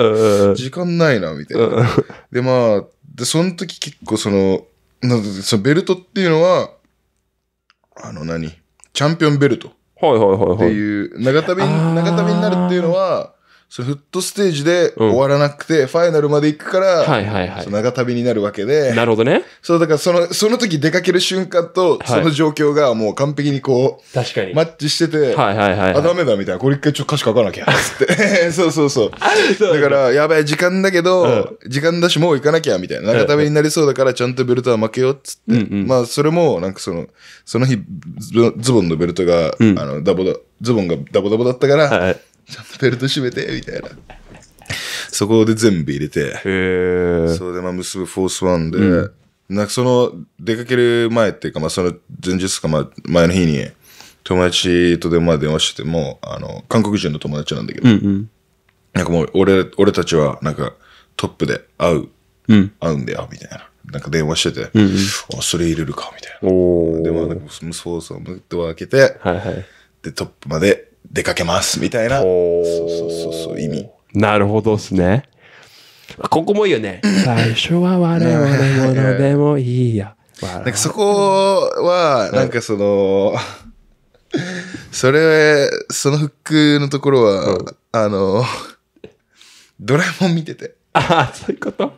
時間ないな、みたいな。で、まあ、で、その時結構その、なんだそのベルトっていうのは、あの何チャンピオンベルト。はいはいはいっていう、長旅、長旅になるっていうのは、そのフットステージで終わらなくて、ファイナルまで行くから、はいはいはい。長旅になるわけで。なるほどね。そう、だからその、その時出かける瞬間と、その状況がもう完璧にこう、確かに。マッチしてて、はいはいはい、あ、ダメだみたいな。これ一回ちょっと歌詞書かなきゃ、つって。そうそうそう。だから、やばい、時間だけど、時間だしもう行かなきゃ、みたいな。長旅になりそうだから、ちゃんとベルトは負けよ、つって。まあ、それも、なんかその、その日、ズボンのベルトが、あの、ダボダ、ズボンがダボダボだったから、はいちゃんとベルト締めて、みたいな。そこで全部入れて、それでまあ結ぶフォースワンで、うん、なんかその出かける前っていうか、まあその前日か、まあ前の日に、友達と電話してても、あの、韓国人の友達なんだけど、うんうん、なんかもう俺、俺たちはなんかトップで会う、うん、会うんだよ、みたいな。なんか電話してて、うんうん、あ、それ入れるか、みたいな。で、まあなんか、息子さんもドア開けて、はいはい、で、トップまで出かけますみたいな、そうそうそう意味。なるほどですね。ここもいいよね。最初は我々ものでもいいや。なんかそこは、なんかその、それ、そのフックのところは、うん、あの、ドラえもん見てて。ああ、そういうこと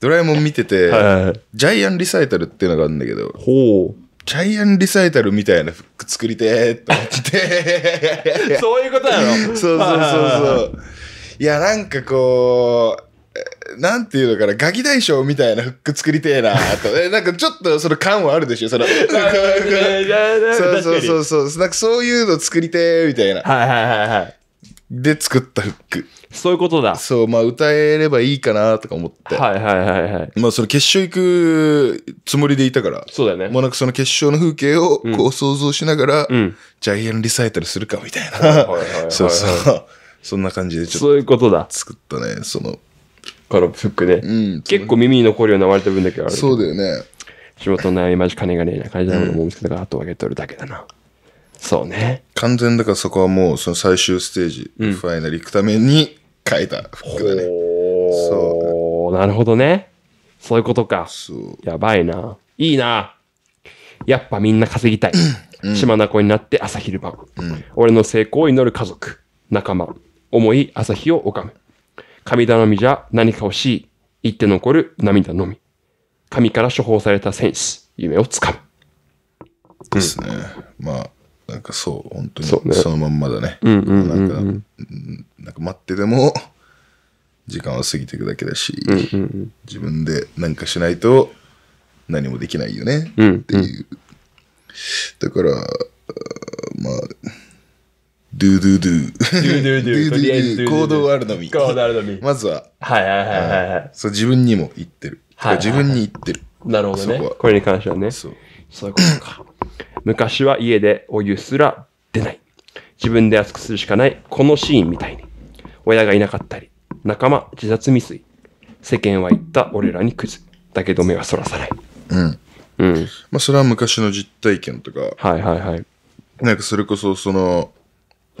ドラえもん見てて、はい、ジャイアンリサイタルっていうのがあるんだけど、ほう。ジャイアンリサイタルみたいな服作りてーって思って。そういうことなのそうそうそうそう。いや、なんかこう、なんていうのかな、ガキ大将みたいなフック作りてえなと。え、なんかちょっとその感はあるでしょ、その。そうそうそうそう。なんかそういうの作りてえみたいな。はいはいはいはい。で作ったフック。そういうことだ。そう、まあ歌えればいいかなとか思って。はいはいはいはい。まあその決勝行くつもりでいたから。そうだよね。もうなんかその決勝の風景をこう想像しながら、うん、ジャイアンリサイタルするかみたいな。はいはいはい、そうそう。そんな感じでちょっと。そういうことだ。作ったね、その。カラフックね。うん。結構耳に残るような割れた分だけある。そうだよね。仕事のみ間時金がねえな感じなものも見つけたから、後分げとるだけだな。そうね。完全だからそこはもうその最終ステージ、うん、ファイナル行くために、書いた服だね。そう。なるほどね。そういうことか。やばいな。いいな。やっぱみんな稼ぎたい。うん、島名になって朝昼晩、うん、俺の成功を祈る家族、仲間、重い朝日を拝む。神頼みじゃ何か欲しい。言って残る涙のみ。神から処方された戦士、夢をつかむ。ですね。うん、まあ、なんかそう本当にそのまんまだねなんか待ってでも時間は過ぎていくだけだし、うんうんうん、自分で何かしないと何もできないよねっていう、だからまあドゥドゥドゥ。ドゥドゥドゥ。ドゥドゥド行動あるのみ。行動あるのみ。まずは。はいはいはいはい、そう、自分にも言ってる。はい、はい。自分に言ってる。なるほどね。これに関してはね。そう。そういうことか。昔は家でお湯すら出ない。自分で熱くするしかない。このシーンみたいに。親がいなかったり、仲間、自殺未遂。世間は言った俺らにクズ。だけど目はそらさない。うん。うん。まあそれは昔の実体験とか。はいはいはい。なんかそれこそその、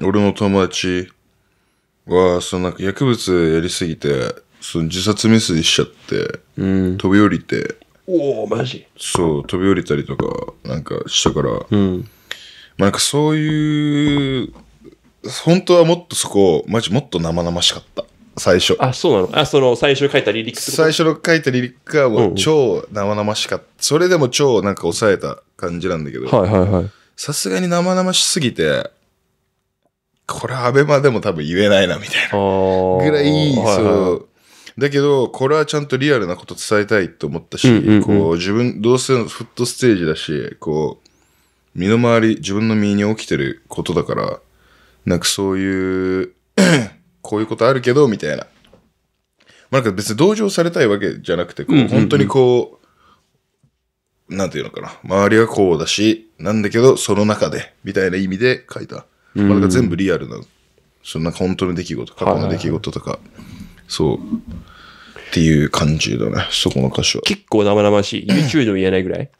俺の友達は、そのなんか薬物やりすぎて、その自殺未遂しちゃって、うん、飛び降りて、おおマジそう飛び降りたりとかなんかしたから、うん、まあなんかそういう本当はもっとそこマジもっと生々しかった最初あそうなのあその最初書いたリリック最初の書いたリリックは、超生々しかった、それでも超なんか抑えた感じなんだけどはははいいい。さすがに生々しすぎてこれアベマでも多分言えないなみたいなぐらい、はいはい、そうだけど、これはちゃんとリアルなこと伝えたいと思ったし、うんうんうん、こう、自分、どうせフットステージだし、こう、身の回り、自分の身に起きてることだから、なんかそういう こういうことあるけど、みたいな。まあ、なんか別に同情されたいわけじゃなくて、こう、うんうんうん、本当にこう、なんていうのかな。周りはこうだし、なんだけど、その中で、みたいな意味で書いた。まあ、なんか全部リアルな、そんな本当の出来事、過去の出来事とか、はいはいはいそう。っていう感じだね、そこの歌詞は。結構生々しい。YouTube でも言えないぐらい。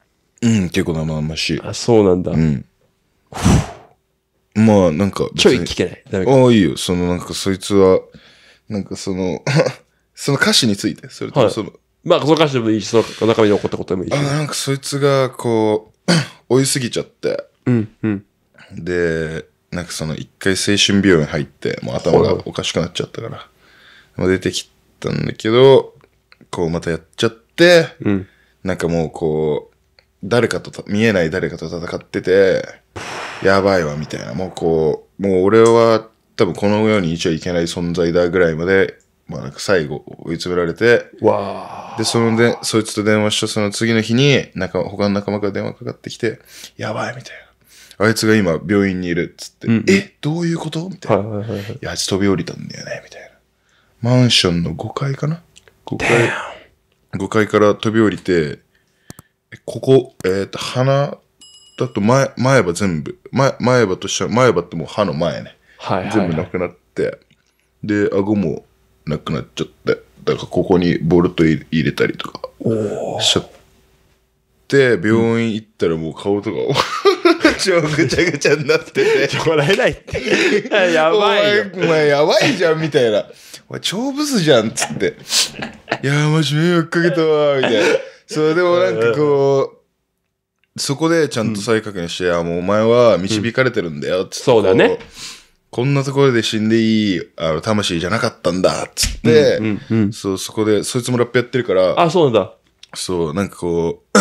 うん、結構生々しい。あ、そうなんだ。うん。まあ、なんかちょい聞けない。ダメか。ああ、いいよ。そのなんかそいつは、なんかその、その歌詞について、それとはいまあ、その歌詞でもいいし、その中身で起こったことでもいいしあ、。なんかそいつがこう、追いすぎちゃって、うん、うん。で、なんかその一回精神病院入って、もう頭がおかしくなっちゃったから、出てきたんだけど、こうまたやっちゃって、うん、なんかもうこう、誰かと、見えない誰かと戦ってて、やばいわ、みたいな。もうこう、もう俺は多分この世にいちゃいけない存在だぐらいまで、まあなんか最後追い詰められて、で、そので、そいつと電話したその次の日に、なんか他の仲間から電話かかってきて、やばいみたいな。あいつが今病院にいるっつって、うん、え、どういうことみたいな。いや、あいつ飛び降りたんだよね、みたいな。マンションの5階かな ?5 階、5階から飛び降りて、ここ、えっ、ー、と、鼻だと前、前歯全部、前、前歯としら前歯ってもう歯の前ね。はいはいはい、全部なくなって、で、顎もなくなっちゃって、だからここにボルト入れたりとかしちゃって、病院行ったらもう顔とか、超ぐちゃぐちゃになってて。笑えないって。やばいお前、お前やばいじゃん、みたいな。お前、超ブスじゃん、つって。いや、マジ迷惑かけたわ、みたいな。それでもなんかこう、そこでちゃんと再確認して、うん、あ、もうお前は導かれてるんだよ、つって、うん。そうだね。こんなところで死んでいい、あの、魂じゃなかったんだ、つって、うんうんうん、そう、そこで、そいつもラップやってるから、あ、そうなんだ。そう、なんかこう、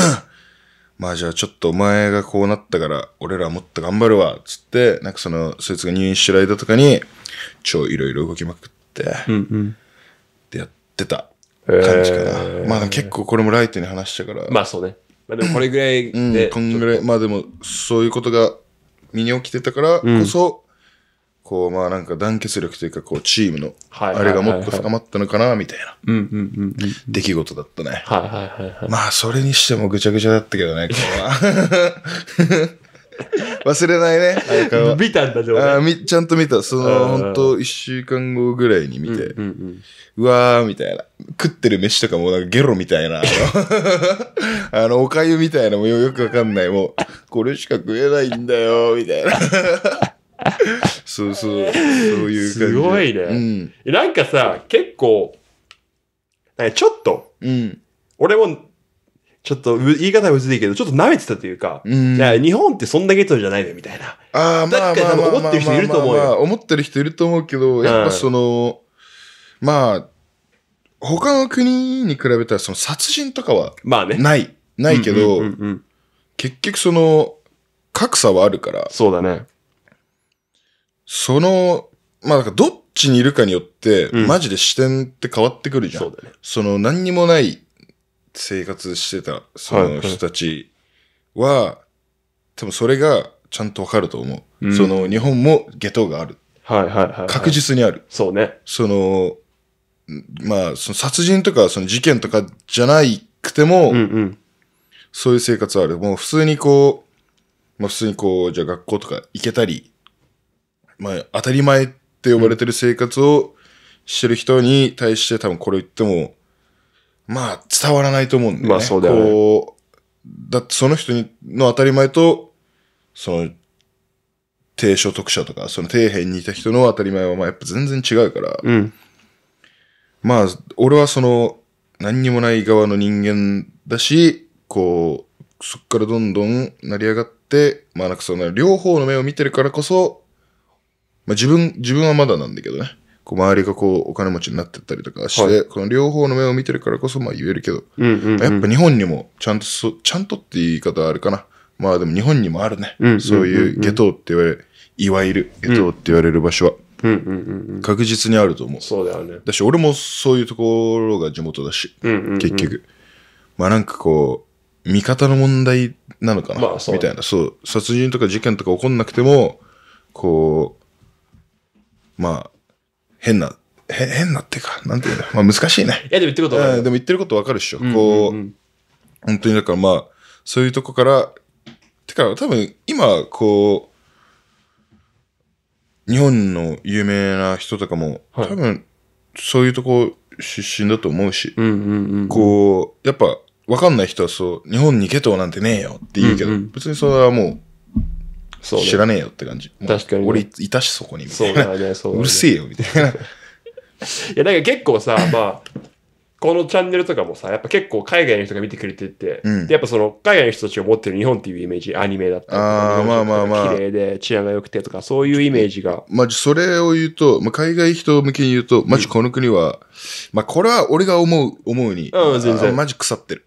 まあじゃあちょっとお前がこうなったから、俺らもっと頑張るわ、つって、なんかその、そいつが入院してる間とかに、超いろいろ動きまくって、でやってた感じかな。えー、まあ結構これもライトに話したから。まあそうね。まあでもこれぐらいで。うん、こんぐらい。まあでも、そういうことが身に起きてたからこそ、こう、まあなんか団結力というか、こう、チームの、あれがもっと深まったのかな、みたいな、出来事だったね。はいはいはい、はい、まあ、それにしてもぐちゃぐちゃだったけどね、今日は。忘れないね、見たんだ、状態。あちゃんと見た。その、本当一週間後ぐらいに見て、うわー、みたいな。食ってる飯とかもゲロみたいな、あの、あのおかゆみたいなもよくわかんない、もう、これしか食えないんだよ、みたいな。そうそう。そういう感じ。すごいね。うん、なんかさ、結構、ちょっと、うん、俺も、ちょっと、言い方は薄いけど、ちょっと舐めてたというか、うん、日本ってそんだけとじゃないのみたいな。ああ、まあ、まあ、思ってる人いると思うよ。思ってる人いると思うけど、やっぱその、うん、まあ、他の国に比べたら、その殺人とかは、まあね。ない。ないけど、結局その、格差はあるから。そうだね。その、まあ、だからどっちにいるかによって、マジで視点って変わってくるじゃん。そうだね。その何にもない生活してた、その人たちは、多分それがちゃんとわかると思う。うんその日本も下等がある。はいはいはい。確実。実にある。そうね。その、まあ、その殺人とかその事件とかじゃないくても、うんうん。そういう生活はある。もう普通にこう、まあ普通にこう、じゃあ学校とか行けたり、まあ、当たり前って呼ばれてる生活をしてる人に対して多分これ言っても、まあ、伝わらないと思うんで、ね。まあ、そうだよ、ね、こう、だってその人にの当たり前と、その、低所得者とか、その底辺にいた人の当たり前は、まあ、やっぱ全然違うから、うん、まあ、俺はその、何にもない側の人間だし、こう、そっからどんどん成り上がって、まあなんかその両方の目を見てるからこそ、まあ、自分、自分はまだなんだけどね。こう周りがこうお金持ちになってったりとかして、はい、この両方の目を見てるからこそまあ言えるけど、うんうんうん、やっぱ日本にもちゃんとそ、ちゃんとって言い方あるかな。まあでも日本にもあるね。うんうんうんうん、そういう下等って言われる、いわゆる下等って言われる場所は。うんうんうん確実にあると思う。そうだよね。だし、俺もそういうところが地元だし、うんうんうん、結局。まあなんかこう、味方の問題なのかな、まあみたいな。そう。殺人とか事件とか起こんなくても、こう、まあ、変な、へ変なっていうか、なんていうの、まあ難しいね。いや、でも言ってることわかる。でも言ってることわかるっしょ。こう、本当にだからまあ、そういうとこから、てか多分今、こう、日本の有名な人とかも、はい、多分そういうとこ出身だと思うし、こう、やっぱ、わかんない人はそう、日本にゲトなんてねえよって言うけど、うんうん、別にそれはもう、そう知らねえよって感じ。確かにね俺いたし、そこに。みたいなそうだねそうだねるせえよ、みたいな。いや、なんか結構さ、まあ、このチャンネルとかもさ、やっぱ結構海外の人が見てくれてて、うんでやっぱその海外の人たちが持ってる日本っていうイメージ、アニメだったりとかあまあまあまあ綺麗で治安が良くてとか、そういうイメージが。まあ、それを言うと、まあ、海外人向けに言うと、まじ、この国は、まあ、これは俺が思う、思うに、うん全然マジ腐ってる。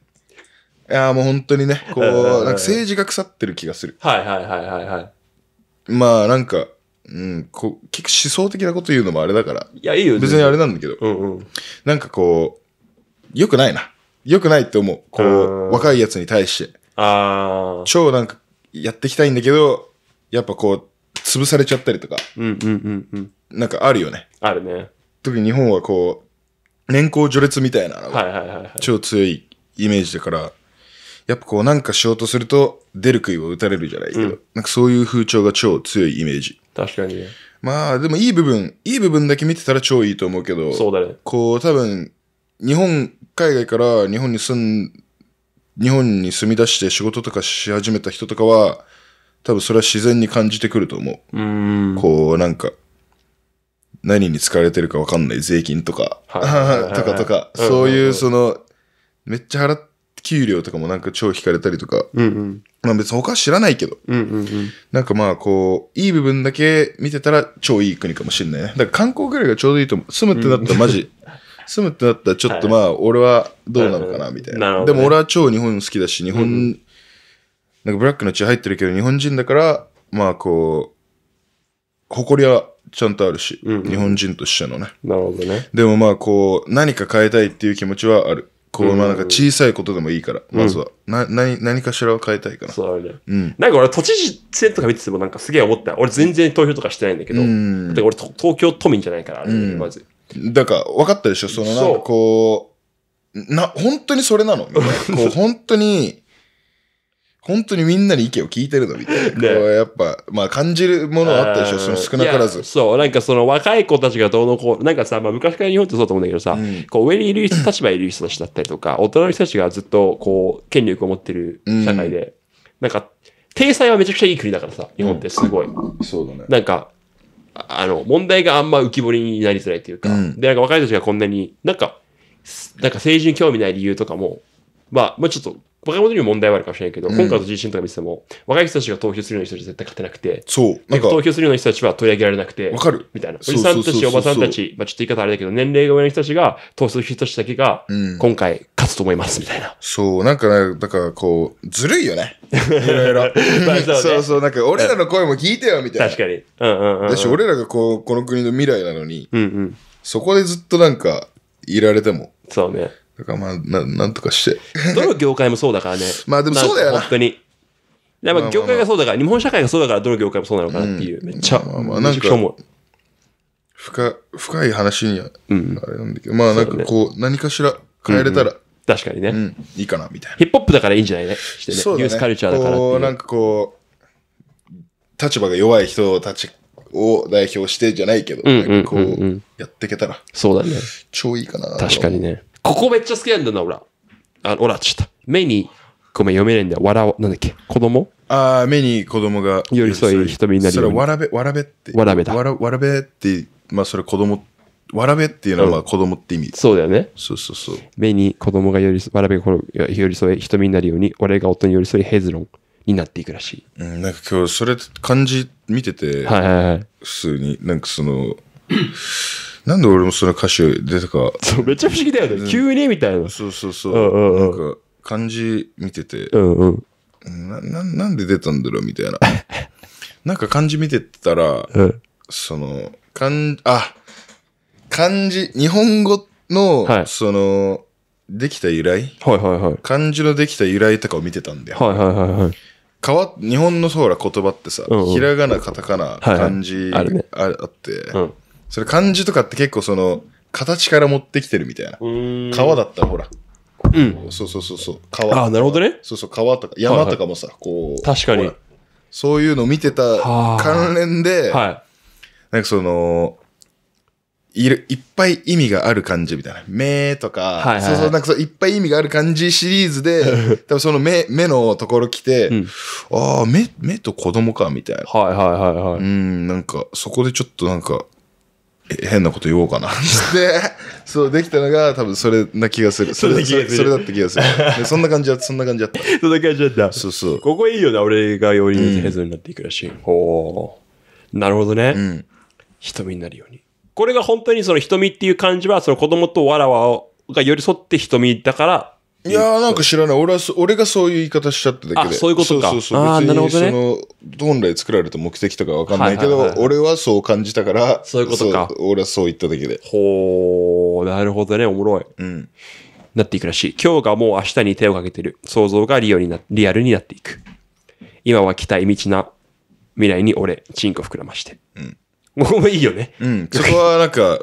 いやもう本当にね、こう、なんか政治が腐ってる気がする。はいはいはいはいはい。まあなんか、うん、こう、結構思想的なこと言うのもあれだから。いや、いいよ、別にあれなんだけど。うんうん。なんかこう、良くないな。良くないって思う。こう、若いやつに対して。ああ。超なんか、やっていきたいんだけど、やっぱこう、潰されちゃったりとか。うんうんうんうん。なんかあるよね。あるね。特に日本はこう、年功序列みたいなのが、はいはいはい、はい。超強いイメージだから、やっぱこうなんかしようとすると、出る杭を打たれるじゃないけど、うん、なんかそういう風潮が超強いイメージ。確かにまあでもいい部分、いい部分だけ見てたら超いいと思うけど、そうだね。こう多分、日本、海外から日本に住ん、日本に住み出して仕事とかし始めた人とかは、多分それは自然に感じてくると思う。うんこうなんか、何に使われてるかわかんない税金とか、はい、とかとか、そういうその、めっちゃ払っ給料とかもなんか超引かれたりとか、うんうん、まあ別に他は知らないけど、うんうんうん、なんかまあこう、いい部分だけ見てたら超いい国かもしれないね。だから観光ぐらいがちょうどいいと思う。住むってなったらマジ、うん、住むってなったらちょっとまあ俺はどうなのかなみたいな。なね、でも俺は超日本好きだし、日本、うん、なんかブラックの血入ってるけど日本人だから、まあこう、誇りはちゃんとあるし、うんうん、日本人としてのね。なるほどね。でもまあこう、何か変えたいっていう気持ちはある。こう、まあなんか小さいことでもいいから、まずは。な、何、何かしらを変えたいから。そうだね。うん。なんか俺、都知事選とか見ててもなんかすげえ思った。俺全然投票とかしてないんだけど。うん。俺、東京都民じゃないから、まず。だから、分かったでしょそのなんかこう、な、本当にそれなの こう、本当に、本当にみんなに意見を聞いてるのみたいな。ね、やっぱ、まあ感じるものはあったでしょ、その少なからず。そう、なんかその若い子たちがどうのこう、なんかさ、まあ昔から日本ってそうだと思うんだけどさ、うん、こう上にいる立場にいる人たちだったりとか、大人の人たちがずっとこう、権力を持ってる社会で、うん、なんか、体裁はめちゃくちゃいい国だからさ、日本ってすごい。うん、そうだね。なんか、あの、問題があんま浮き彫りになりづらいというか、で、なんか若い人たちがこんなに、なんか、なんか政治に興味ない理由とかも、まあ、まあちょっと、若者にも問題はあるかもしれないけど、うん今回の自身とか見てても、若い人たちが投票するような人たちは絶対勝てなくて、そう。なんか、投票するような人たちは取り上げられなくて、わかる。みたいな。おじさんたち、おばさんたち、まあちょっと言い方あれだけど、年齢が上の人たちが投票する人たちだけが、今回勝つと思います、みたいな。そう、なんかね、だからこう、ずるいよね。いろいろ。そうねそうそう、なんか俺らの声も聞いてよ、みたいな。確かに。うんうんうん。だし、俺らがこう、この国の未来なのに、うんうん。そこでずっとなんか、いられても、そうね。だからまあ、ななんとかして。どの業界もそうだからね。まあでもそうだよなな本当に。やっぱ業界がそうだから、日本社会がそうだから、どの業界もそうなのかなっていう、めっちゃ、まあまあなんか深深い話には、あれなんだけど、まあなんかこう、何かしら変えれたら、確かにね、うん、いいかな、みたいな。ヒップホップだからいいんじゃないね。してね。そうねニュースカルチャーだからっていこうなんかこう、立場が弱い人たちを代表してじゃないけど、うんうんうんうんこう、やっていけたら、そうだね。超いいかな。確かにね。ここめっちゃ好きなんだな、ほら。あ、オら、ちょっと。目に、ごめん、読めないんだよ。わら、なんだっけ、子供ああ、目に子供が寄り添い瞳になりそれ、わらべ、わらべって。わらべだ。わらわらべって、まあ、それ子供、わらべっていうのはまあ子供って意味、うん、そうだよね。そうそうそう。目に子供が寄り添い、わらべが寄り添い瞳になるように、俺が夫に寄り添いヘズロンになっていくらしい。うん、なんか今日、それ、漢字見てて、はいはいはい。普通に、なんかその、なんで俺もその歌手出たか。そう、めっちゃ不思議だよね。急にみたいな。そうそうそう。なんか、漢字見てて、うんうんななんで出たんだろうみたいな。なんか漢字見てたら、その、漢、あ、漢字、日本語の、その、できた由来、はいはいはい、漢字のできた由来とかを見てたんだよ。はいはいはいはいわ日本のそうら言葉ってさ、ひらがな、カタカナ、漢字、あ,、あって、うんそれ漢字とかって結構その、形から持ってきてるみたいな。川だったらほら。うん。そうそうそうそう。川。あなるほどね。そうそう、川とか山とかもさ、こう。確かに。そういうの見てた関連で、はい、なんかその、いる、いっぱい意味がある感じみたいな。目とか、はいはい、そうそう、なんかそう、いっぱい意味がある漢字シリーズで、多分その目、目のところ来て、うん、ああ、目、目と子供か、みたいな。はいはいはいはい。うん、なんか、そこでちょっとなんか、変なこと言おうかな。で、そう、できたのが多分それな気がする。それだった気がする。そんな感じだった、そんな感じだった。そんな感じだった。そうそう。ここいいよな、俺がよりヘズになっていくらしい。うん、ほう。なるほどね。うん。瞳になるように。これが本当にその瞳っていう感じは、その子供とわらわが寄り添って瞳だからいやーなんか知らない。俺はそ、俺がそういう言い方しちゃっただけで。あそういうことかそうそうそう。別なにそねの、本来作られた目的とかわかんないけど、はいはいはい俺はそう感じたから、そういうことか俺はそう言っただけで。ほー、なるほどね、おもろい。うん。なっていくらしい。今日がもう明日に手をかけてる。想像がリオにな、リアルになっていく。今は期待道な未来に俺、チンコ膨らまして。もうもういいよね。うん。そこはなんか、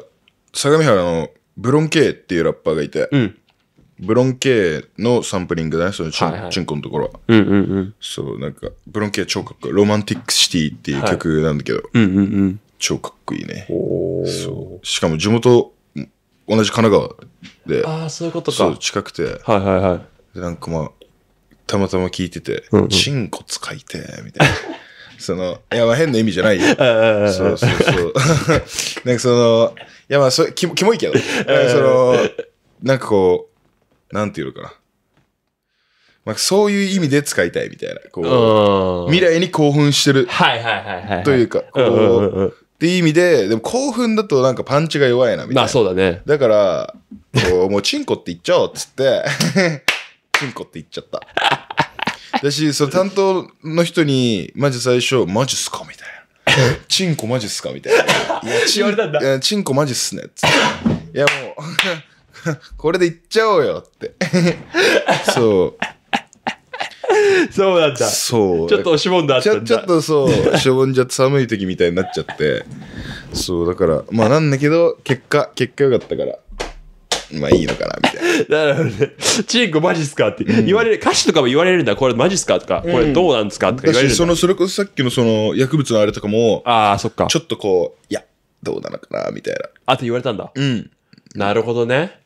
相模原のブロンケイっていうラッパーがいて、うん。ブロン系のサンプリングだね、そのチュン,、はいはい、チュンコのところは。うんうんうん。そう、なんか、ブロン系超かっこいい。ロマンティックシティっていう曲なんだけど、はい、うんうんうん。超かっこいいね。そう。しかも地元、同じ神奈川で、ああ、そういうことか。そう、近くて。はいはいはい。で、なんかまあ、たまたま聞いてて、うんうん、チンコ使いて、みたいな。その、いや、まあ変な意味じゃないよ。そうそうそう。なんかその、いやまあそ、キモキモいけど、なんその、なんかこう、なんていうのかな。まあ、そういう意味で使いたいみたいな。こう、未来に興奮してる。はいはいはいはい、というか、こう、うんうんうん、っていう意味で、でも興奮だとなんかパンチが弱いなみたいな。まあそうだね。だから、こうもうチンコって言っちゃおうっつって、チンコって言っちゃった。だし、その担当の人に、マジ最初、マジっすかみたいな。チンコマジっすかみたいな。いや、チンコマジっすね。っつって。いやもう これでいっちゃおうよって。そう。そうなんだ。そう。ちょっとしぼんだちょちょっとそう、しぼんじゃって寒い時みたいになっちゃって。そう、だから、まあなんだけど、結果、結果よかったから。まあいいのかな、みたいな。なるほどね。チンコマジっすかって言われる、うん、歌詞とかも言われるんだ。これマジっすかとか、これどうなんですか、うん、とか言われるその、それこそさっきのその薬物のあれとかも、ああ、そっか。ちょっとこう、いや、どうなのかな、みたいな。あって言われたんだ。うん。なるほどね。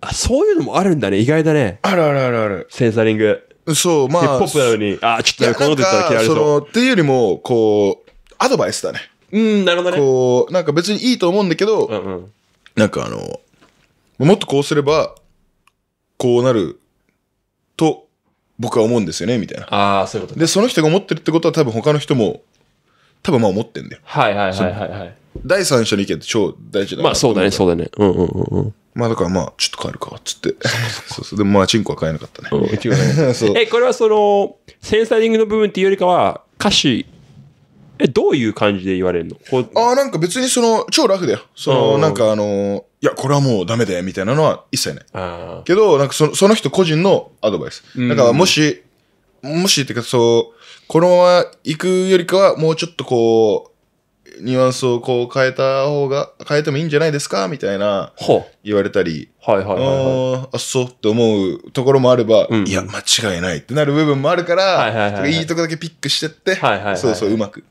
あ、そういうのもあるんだね。意外だね。あるあるあるある。センサリング。そう、まあ。ヒップホップなのに、あ、ちょっとこのこと言ったら嫌そその、っていうよりも、こう、アドバイスだね。うん、なるほどね。こう、なんか別にいいと思うんだけど、うんうん、なんかあの、もっとこうすれば、こうなると僕は思うんですよね、みたいな。ああ、そういうこと、ね、で、その人が思ってるってことは多分他の人も、多分まあ思ってんだよ。はいはいはいはい、はい。第三者の意見って超大事だまあそうだね、そうだね。うんうんうんうん。まあだからまあ、ちょっと帰るか、つって。そうそう。でもまあ、チンコは買えなかったね。え、これはその、センサリングの部分っていうよりかは、歌詞、え、どういう感じで言われるのああ、なんか別にその、超ラフだよ。その、なんかあの、いや、これはもうダメだよ、みたいなのは一切ない。けど、なんかそその人個人のアドバイス。だからもし、もしってかそう、このまま行くよりかは、もうちょっとこう、ニュアンスをこう変えた方が、変えてもいいんじゃないですかみたいな、言われたり、あっあ、そうって思うところもあれば、うん、いや、間違いないってなる部分もあるから、いいとこだけピックしてって、はいはいはい、そうそう、うまく。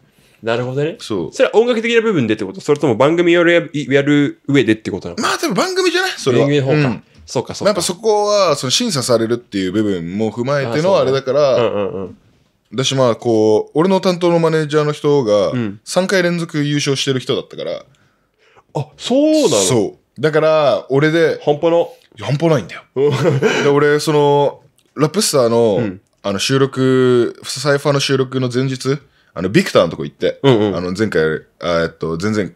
なるほどね。そう。それは音楽的な部分でってことそれとも番組をやる上でってことなのまあ多分番組じゃないそれは。番組の方か。うん、そうかそうか。やっぱそこは、その審査されるっていう部分も踏まえてのあれだから、うんうんうん。だしまあこう俺の担当のマネージャーの人が3回連続優勝してる人だったから、あ、そうなのそうだから俺で半端な。半端ないんだよ で俺そのラップスターの,、うんあの収録サイファーの収録の前日あの、ビクターのとこ行って、うんうん、あの、前回、えっと、前々、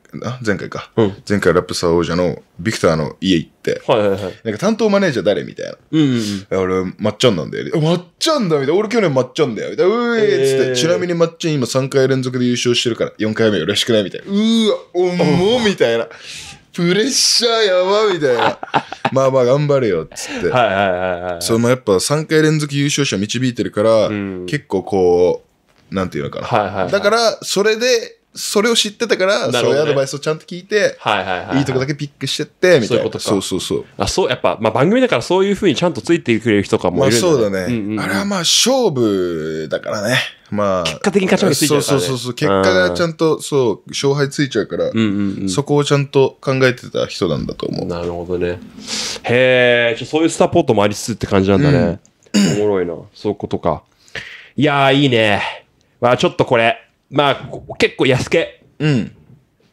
前回か、うん、前回ラップサー王者のビクターの家行って、はいはいはい。なんか担当マネージャー誰みたいな。うんうん、俺、まっちゃんなんだよ。まっちゃんだみたいな。俺去年まっちゃんだよ。みたいな。うえー、つって、えー、ちなみにまっちゃん今3回連続で優勝してるから、4回目よろしくないみたいな。うわ、わ、重みたいな。プレッシャーやばみたいな。まあまあ頑張れよ、っつって。はいはいはい、はい。そのやっぱ3回連続優勝者導いてるから、うん、結構こう、なんていうのかな。はいはいはい、だから、それで、それを知ってたから、ね、そういうアドバイスをちゃんと聞いて、はいはいはい、はい、いいとこだけピックしてって、みたいな。そういうことか。そうそうそう。あ、そう、やっぱ、まあ番組だからそういうふうにちゃんとついてくれる人かもいる、ね、まあそうだね、うんうんあれはまあ勝負だからね。まあ。結果的に勝ち負けついちゃうから、ね、そうそうそう。結果がちゃんと、そう、勝敗ついちゃうから、うんうんうん、そこをちゃんと考えてた人なんだと思う。なるほどね。へえ、そういうサポートもありつつって感じなんだね。うん、おもろいな。そういうことか。いやー、いいね。まあちょっとこれ、まあ結構安け。うん。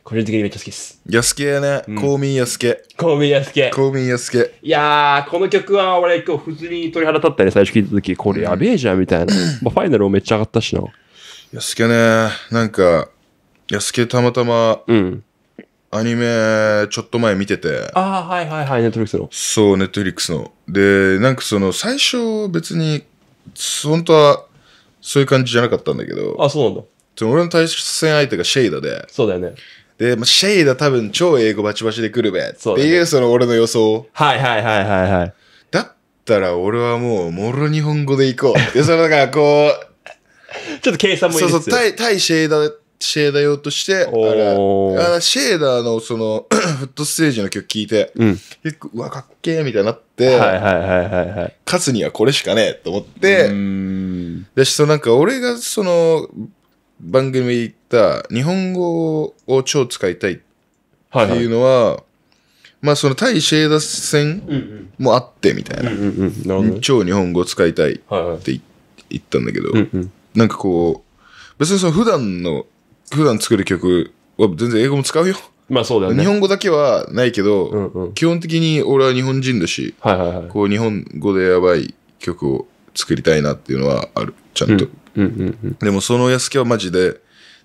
個人的にめっちゃ好きです。安けやね。公民安け。コー安系。公民安け。いやー、この曲は俺今日普通に鳥肌立ったね、最初聞いた時、これやべえじゃんみたいな。まあファイナルもめっちゃ上がったしな。安けね。なんか、安けたまたまうん。アニメちょっと前見てて。ああ、はいはいはい、ネットフリックスの。そう、ネットフリックスの。で、なんかその、最初別に、本当はそういう感じじゃなかったんだけど、あ、そうなんだ。俺の対戦相手がシェイダで、そうだよね。で、まあ、シェイダ多分超英語バチバチで来るべってそういうその俺の予想。はいはいはいはいはい。だったら俺はもう、もろ日本語で行こう。で、そのだからこちょっと計算もいいそうですそう、対、対シェイダ、シェイダ用として、おーああシェイダーのその、フットステージの曲聞いて、うん。結構、うわ、かっけえ、みたいになって、はいはいはいはいはい。勝つにはこれしかねえと思って、うーんだし、そのなんか俺がその番組で言った日本語を超使いたいっていうのは、はいはい、まあその対シェーダ戦もあってみたいな。超日本語使いたいって言ったんだけど、なんかこう、別にその普段の、普段作る曲は全然英語も使うよ。まあそうだよね。日本語だけはないけど、基本的に俺は日本人だし、はいはい、こう日本語でやばい曲を作りたいなっていうのはある、ちゃんと。でもその安家はマジで、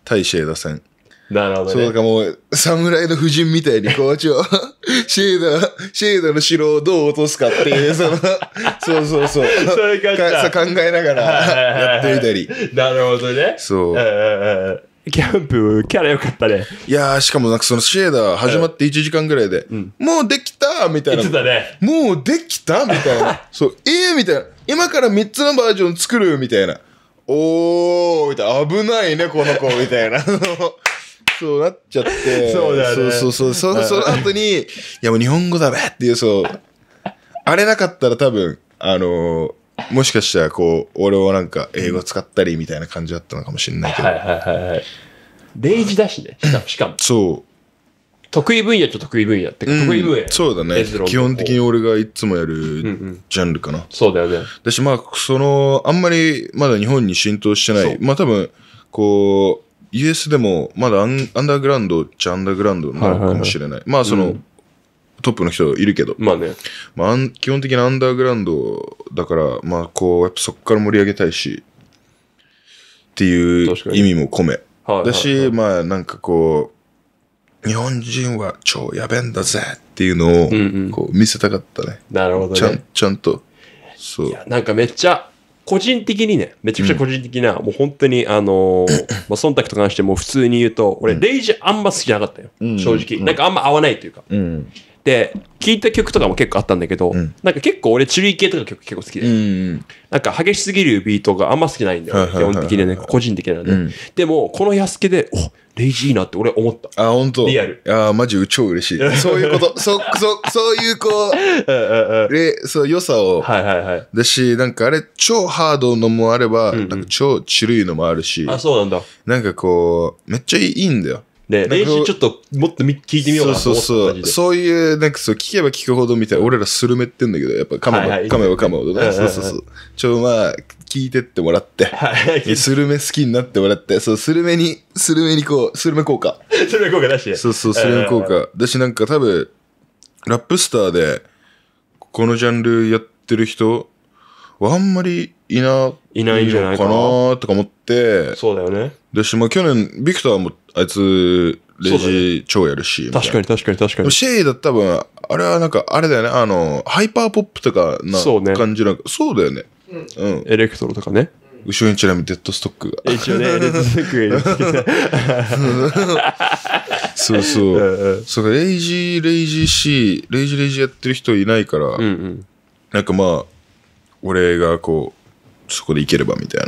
対シェーダ戦。なるほど、ね、そう、だからもう、侍の夫人みたいに、こう、ちょ、シェーダ、シェーダの城をどう落とすかっていう、その、そうそうそう。それか考えながらやってみたり。なるほどね。そう。キャンプ、キャラ良かったね。いやー、しかもなんかそのシェーダー始まって1時間ぐらいで、うんもうできたみたいな。ねもうできたみたいな。そう、ええみたいな。今から3つのバージョン作るみたいな。おー、みたいな。危ないね、この子、みたいな。そうなっちゃって。そうだねそうそうそう。そその後に、いやもう日本語だべっていう、そう。あれなかったら多分、あのーもしかしたらこう、俺はなんか英語使ったりみたいな感じだったのかもしれないけど。はいはいはいはい。例示だしね、しかも。しかもそう。得意分野と得意分野って、うん得意分野。そうだね基本的に俺がいつもやるジャンルかな。そうだよね。だし、まあ、その、あんまりまだ日本に浸透してない。まあ多分、こう、US でもまだアンアンダーグラウンドっちゃアンダーグラウンドなのかもしれない。まあその、うんトップの人いるけど。まあね。まあ、基本的にアンダーグラウンドだから、まあ、こう、やっぱそこから盛り上げたいし、っていう意味も込め。だし、まあ、なんかこう、日本人は超やべんだぜっていうのを、こう、見せたかったね。なるほどちゃん、ちゃんと。そう。なんかめっちゃ、個人的にね、めちゃくちゃ個人的な、うん、もう本当に、あのー、まあ、忖度と関しても普通に言うと、俺、レイジあんま好きじゃなかったよ。うん、正直。なんかあんま合わないというか。うん、で聴いた曲とかも結構あったんだけど、うん、なんか結構俺チュリー系とか曲結構好きで、うん、なんか激しすぎるビートがあんま好きないんだよ、基本的にね個人的なね、うん、でもこの安助でおレイジーなって俺思ったあ本当リアルあマジ超嬉しい そういうことそそそういうこうレ そう良さを、はいはいはい、だしなんかあれ超ハードのもあれば、うんうん、なんか超チュリーのもあるしあそうなんだなんかこうめっちゃいいんだよ練習ちょっともっと聞いてみようかなそうそうそう。そういう、なんかそう聞けば聞くほどみたいな、俺らスルメってんだけど、やっぱ噛めば、はいはい、噛めば噛むほどね、そうそうそう。ちょ、まあ、聞いてってもらって、はい、スルメ好きになってもらって、そう、スルメに、スルメにこう、スルメ効果。スルメ効果だし。そうそう、スルメ効果。だし、なんか多分、ラップスターで、このジャンルやってる人はあんまりいな、いないんじゃないかなとか思って。そうだよね。だし、まあ去年、ビクターも、あいつ、レジ超やるし。確かに確かに確かに。シェイだった分、あれはなんか、あれだよね、あの、ハイパーポップとかな感じなんか、そうだよね。うん。エレクトロとかね。後ろにちなみにデッドストックが。一応ね、デッドストックがいる。そうそう。うんうん、そうレイジー、レイジーー、レイジーレイジーやってる人いないから、うんうん、なんかまあ、俺がこう、そこでいければみたいな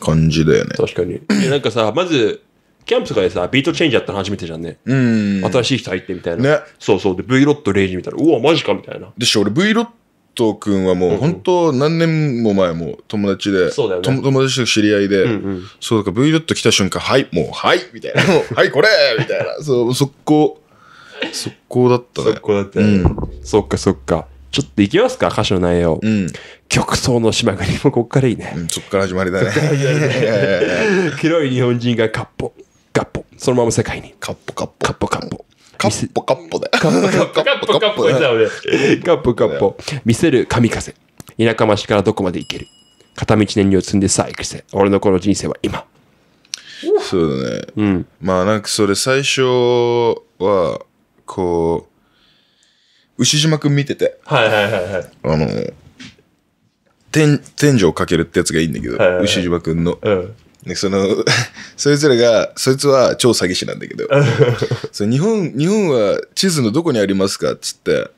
感じだよね。確かに。なんかさ、まず、キャンプとかでさ、ビートチェンジやったの初めてじゃんね。うん。新しい人入ってみたいな。ね。そうそう。で、V ロット0時見たら、うわ、マジかみたいな。でしょ、俺 V ロット君はもう、ん本当何年も前も友達で、そうだよね。友達と知り合いで、うんうん、そう、だから V ロット来た瞬間、はい、もう、はいみたいな。はい、これみたいな。そう、速攻、速攻だったね。速攻だったね。うん、そっかそっか。ちょっといきますか、歌詞の内容。うん。極東の島国もこっからいいね。うん、そっから始まりだね。広 い日本人が割烹、ガッポ。そのまま世界に。カッポカッポ。カッポカッポ。カッポカッポだよ。カッポカッポ。カッポカッポ。カッポカッポ。見せる神風。田舎町からどこまで行ける。片道燃料積んでさあ行くせ。俺のこの人生は今。そうだね。うん。まあなんかそれ最初は、こう、牛島君見てて。はいはいはいはい。あの、天、天井かけるってやつがいいんだけど、はいはいはい、牛島君の。うん。でその そいつらがそいつは超詐欺師なんだけど そ日本日本は地図のどこにありますかっつって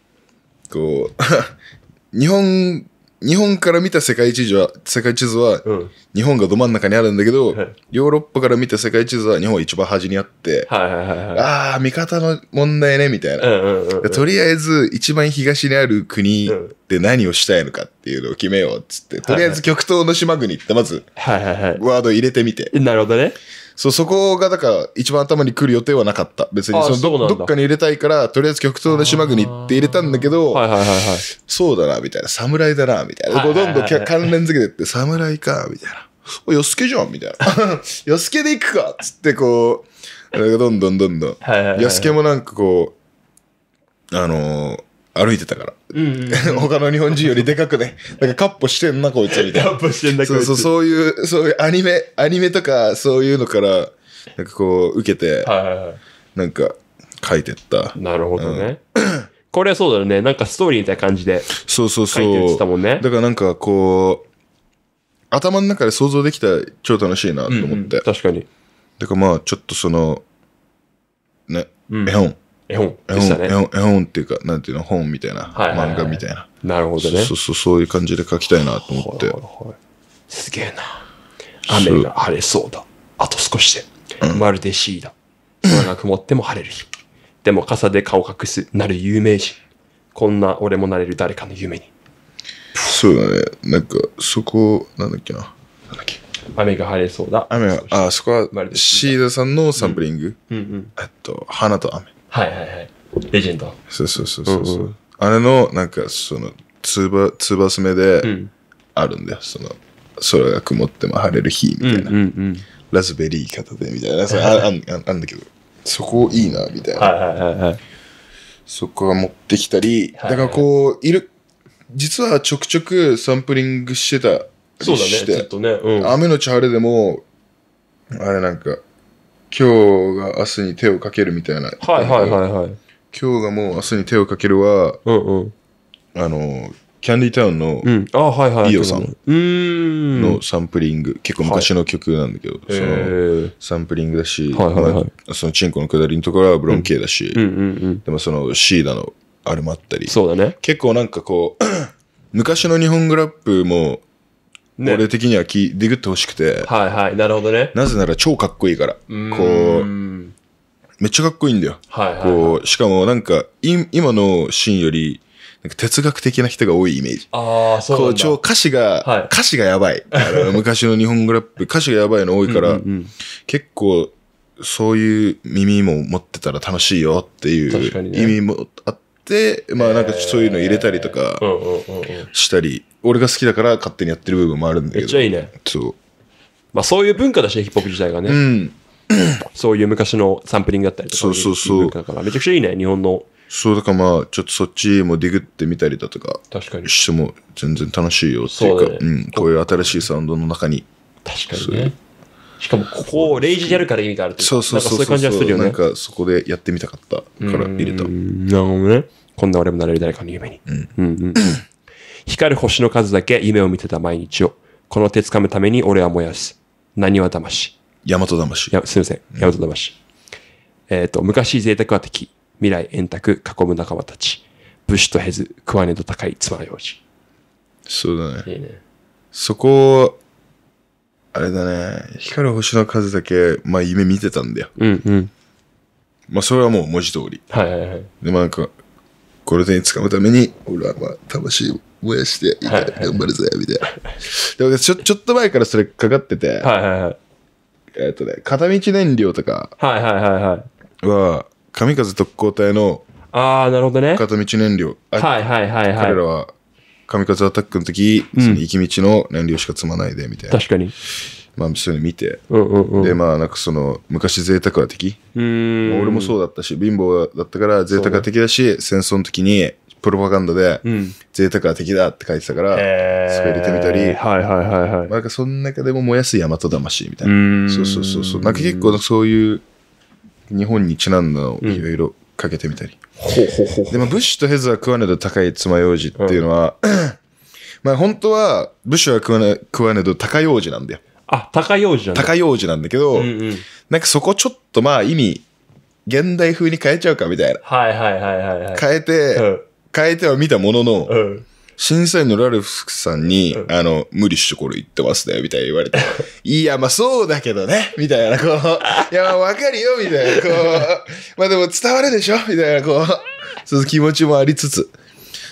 こう 日本日本から見た世界地図は、世界地図は、日本がど真ん中にあるんだけど、はいヨーロッパから見た世界地図は日本一番端にあって、はいはいはいはい。ああ、味方の問題ね、みたいな。うんうんうんうん。とりあえず、一番東にある国で何をしたいのかっていうのを決めようっつって、とりあえず極東の島国ってまずはいはいはい。ワード入れてみて。なるほどね。そうそこがだから一番頭に来る予定はなかった別にそのどどっかに入れたいからとりあえず極東の島国って入れたんだけど、はいはいはいはい、そうだなみたいな侍だなみたいな、どんどん関連付けてって侍かみたいな。お、よすけじゃんみたいな。よすけで行くかっつってこう、どんどんどんどん。よすけもなんかこう、あのー歩いてたから。うん、他の日本人よりでかくね。なんかカッポしてんな、こいつみたいな。カッポしてんだけど。そうそう、そういう、そういうアニメ、アニメとかそういうのから、なんかこう、受けて、はいはいはい、なんか、書いてった。なるほどね。これはそうだよね。なんかストーリーみたいな感じで。そうそうそう。書いてってたもんね。だからなんかこう、頭の中で想像できたら超楽しいなと思って。うんうん、確かに。だからまあ、ちょっとその、ね、絵本。絵本でしたね。絵本絵本っていうか、なんていうの、本みたいな、はいはいはい漫画みたいな。なるほどね。そうそう、そういう感じで書きたいなと思って。はいはいすげえな。雨が晴れそうだ。あと少しで。まるでーだ。空が曇っても晴れる日。でも傘で顔隠すなる有名人。こんな俺もなれる誰かの夢に。そうだね。なんか、そこ、なんだっけな。なんだっけ。雨が晴れそうだ。雨が、あ、そこは、シーダさんのサンプリング。うんうん。えっと、花と雨。はいはいはい。レジェンド。そうそうそうそう。うんうん、あれの、なんか、その、ツーバ、ツーバス目で、あるんだよ。その、空が曇っても晴れる日みたいな。うんうんうん、ラズベリー片手みたいな。そああんあんだけど、そこいいな、みたいな。はいはいはい、はい。そこは持ってきたり、だからこう、いる、実はちょくちょくサンプリングしてた。そうだね、っとね。うん、雨のち晴れでも、あれなんか、今日が明日に手をかけるみたいな。はいはいはいはい。今日がもう明日に手をかけるは、うんうん。あの、キャンディタウンの、うん、あはいはい。イオさんのサンプリング、結構昔の曲なんだけど、はい、そのサンプリングだし、はいはいはい、そのチンコの下りのところはブロンケイだし、うんうんうんうん、でもそのシーダのあれもあったり、そうだね。結構なんかこう、昔の日本グラップも、ね俺的にはきでぐってほしくて、はいはい。なるほどね。なぜなら超かっこいいから。うこうう、ん。めっちゃかっこいいんだよ。はいはいはいこう、しかもなんか、い今のシーンより、なんか哲学的な人が多いイメージ。ああ、そうなんう、超歌詞が、はい歌詞がやばい。あの 昔の日本グラップ、歌詞がやばいの多いから、うん結構、そういう耳も持ってたら楽しいよっていう、にねい意味もあって、まあなんかそういうの入れたりとかうんうんうんうん。したり俺が好きだから勝手にやってる部分もあるんだけど。めっちゃいいね。そう。まあそういう文化だしヒップホップ自体がね。うん。そういう昔のサンプリングだったりとか。そうそうそう文化だからめちゃくちゃいいね、日本の。そう、だからまあ、ちょっとそっちもディグってみたりだとか確かに。しても全然楽しいよっていうか、うねうん、こういう新しいサウンドの中に。確かにね。しかも、ここをレイジでやるから意味があるってそうそうそうそうそういう感じそするよね。なんかそこでやってみたかったから入れた。なるほどね。こんな俺もなれる誰かの夢に。うんうんうん。光る星の数だけ夢を見てた毎日を。この手つかむために俺は燃やす。何は魂。大和魂。すいません。大和魂。うん、えっ、と、昔贅沢は敵。未来円卓囲む仲間たち。武士とへず、食わねど高い妻の用事。そうだね。いいね。そこ、あれだね。光る星の数だけ、まあ夢見てたんだよ。うんうん。まあそれはもう文字通り。はいはいはい。で、まあなんか、これでつかむために、俺はまあ魂を燃やして、みたい頑張るぜ、みたいな。でもちょ、ちょっと前からそれかかってて、はいはいはい。えっとね、片道燃料とかはいはいはいはい。は、神風特攻隊のああ、なるほどね。片道燃料、はいはいはいはい。彼らは神風アタックの時、その行き道の燃料しか積まないで、みたいな。確かに。まあ、そういうの見て、うんうんうん。で、まあ、なんかその、昔贅沢は敵、うーん。俺もそうだったし、貧乏だったから贅沢は敵だし、戦争の時に、プロパガンダで、うん、贅沢は敵だって書いてたから、えそこ入れてみたり、はいはいはいはい。なんかその中でも燃やす大和魂みたいな。そうそうそうそう。なんか結構そういう日本にちなんだのをいろいろかけてみたり。ほうほうほう。でも、ブッシュとヘズは食わねど高い爪楊枝っていうのは、うん、まあ本当は、ブッシュは食わね食わねど高楊枝なんだよ。あ、高楊枝なんだ。高楊枝なんだけど、うんうん、なんかそこちょっとまあ意味、現代風に変えちゃうかみたいな。はいはいはいはい、はい。変えて、うん変えては見たものの、うん審査員のラルフさんに、うん、あの、無理してこれ言ってますね、みたいに言われて、いや、まあそうだけどね、みたいな、こう、いや、まあわかるよ、みたいな、こう、まあでも伝わるでしょ、みたいな、こう、その気持ちもありつつ、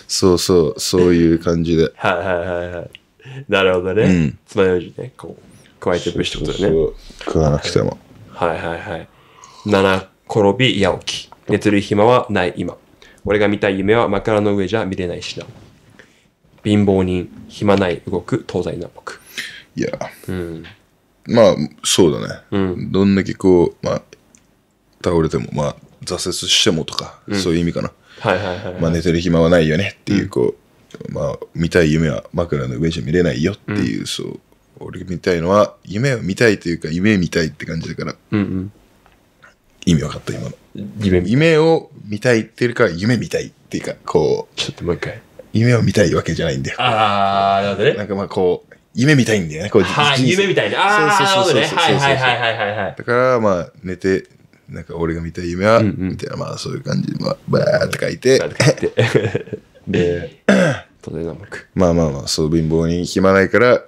そうそう、そういう感じで。はいはいはいはい。なるほどね。うん。つまようじね、こう、加えていしってことだね。そう食わなくても。はいはいはい。七転び八起き。寝てる暇はない今。俺が見たい夢は枕の上じゃ見れないしな。貧乏人、暇ない動く、東西南北。いや、うん、まあ、そうだね。うん、どんだけこう、まあ、倒れても、まあ、挫折してもとか、うん、そういう意味かな。はいはいはい、はい、まあ、寝てる暇はないよねっていう、こう、まあ、見たい夢は枕の上じゃ見れないよっていう、そう、俺が見たいのは、夢を見たいというか、夢見たいって感じだから、うんうん、意味分かった、今の。夢、夢を見たいっていうか、夢見たいっていうか、こう。ちょっともう一回。夢を見たいわけじゃないんだよ。ああ、なるほどね。なんかまあこう、夢見たいんだよね。こうはい、夢みたいな。ああ、そうそうそうそう。はいはいはいはいはい。だから、まあ、寝て、なんか俺が見たい夢は、みたいな、まあそういう感じで、まあ、ばーって書いて。で、トレーナーまあまあまあ、そう貧乏に暇ないから、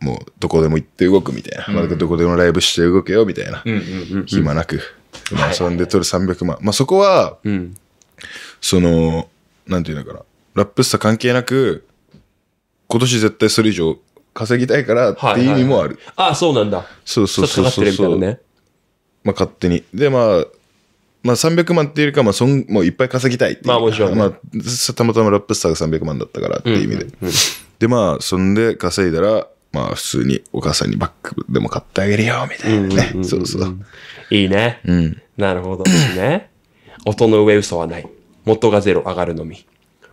もうどこでも行って動くみたいな。まあ、どこでもライブして動けよみたいな。暇なく。普段遊んで取る300万。まあそこは、うん、その、なんていうのかな。ラップスター関係なく、今年絶対それ以上稼ぎたいからっていう意味もある。はいはいはい、あそうなんだ。そうそうそうそうそう。ね、まあ勝手に。で、まあ、まあ300万っていうよりか、まあそん、もういっぱい稼ぎたいっていう。まあもちろん、ね、まあ、たまたまラップスターが300万だったからっていう意味で。うんうんうん、で、まあ、そんで稼いだら、まあ普通にお母さんにバッグでも買ってあげるよ、みたいなね、うんうんうん。そうそう。いいね。うん。なるほどですね。音の上嘘はない。元がゼロ上がるのみ。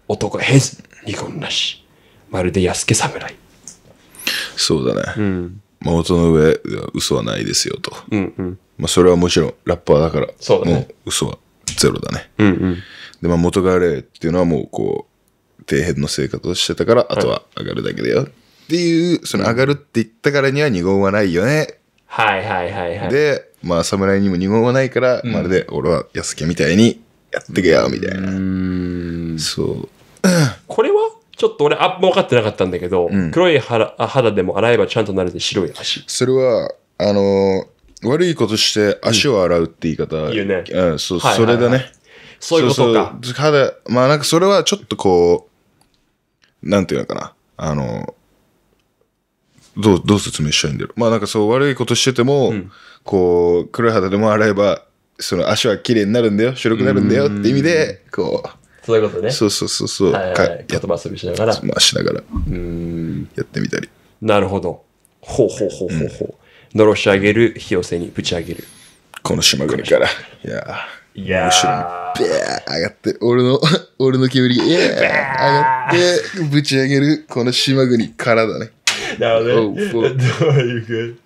男へず、離婚なし。まるで安家侍。そうだね。うん。まあ音の上嘘はないですよと。うんうん。まあそれはもちろんラッパーだから。そうだね。もう嘘はゼロだね。うんうん。で、まあ元があれっていうのはもうこう、底辺の生活をしてたから、あとは上がるだけだよ。はいっていう、その上がるって言ったからには二号はないよね。はいはいはいはい。で、まあ侍にも二号はないから、うん、まるで俺は安家みたいにやってけよ、みたいな。うん。そう。これはちょっと俺、あ、分かってなかったんだけど、うん、黒い肌肌でも洗えばちゃんとなるで白い足。それは、あのー、悪いことして足を洗うって言い方。うん、言うね。うん、そう、それだね。そういうことか。そうそう肌、まあなんかそれはちょっとこう、なんていうのかな。あの、どう、どう説明したいんだろう。まあなんかそう悪いことしてても、うん、こう、黒い肌でも洗えば、その足は綺麗になるんだよ、白くなるんだよって意味で、こう。そういうことね。そうそうそうそう。はいはい、はい、言葉遊びしながら。まあしながら。うん。やってみたり。なるほど。ほうほうほうほうほう。ん、のろし上げる、火寄せにぶち上げる。この島国から。いやいやー。ビャー上がって、俺の、俺の煙、いやー上がって、ぶち上げる、この島国からだね。なるほどね。どういう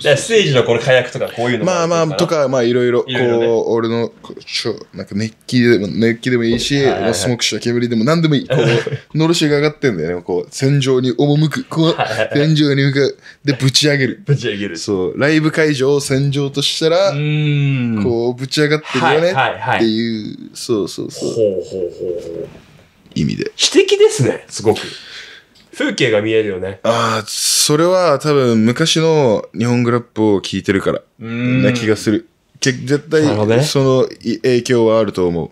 じゃあ、ステージのこの火薬とか、こういうのまあまあ、とか、まあいろいろ、こう、俺の、ちょ、なんか熱気でも、熱気でもいいし、スモークした煙でも何でもいい。こう、のろしが上がってんだよね。こう、戦場に赴く。こう、戦場に向く。で、ぶち上げる。ぶち上げる。そう、ライブ会場を戦場としたら、こう、ぶち上がってるよね。っていう、そうそうそう。ほうほうほうほう。意味で。詩的ですね、すごく。風景が見えるよね。ああ、それは多分昔の日本グラップを聞いてるから、な気がする。け絶対、その影響はあると思う。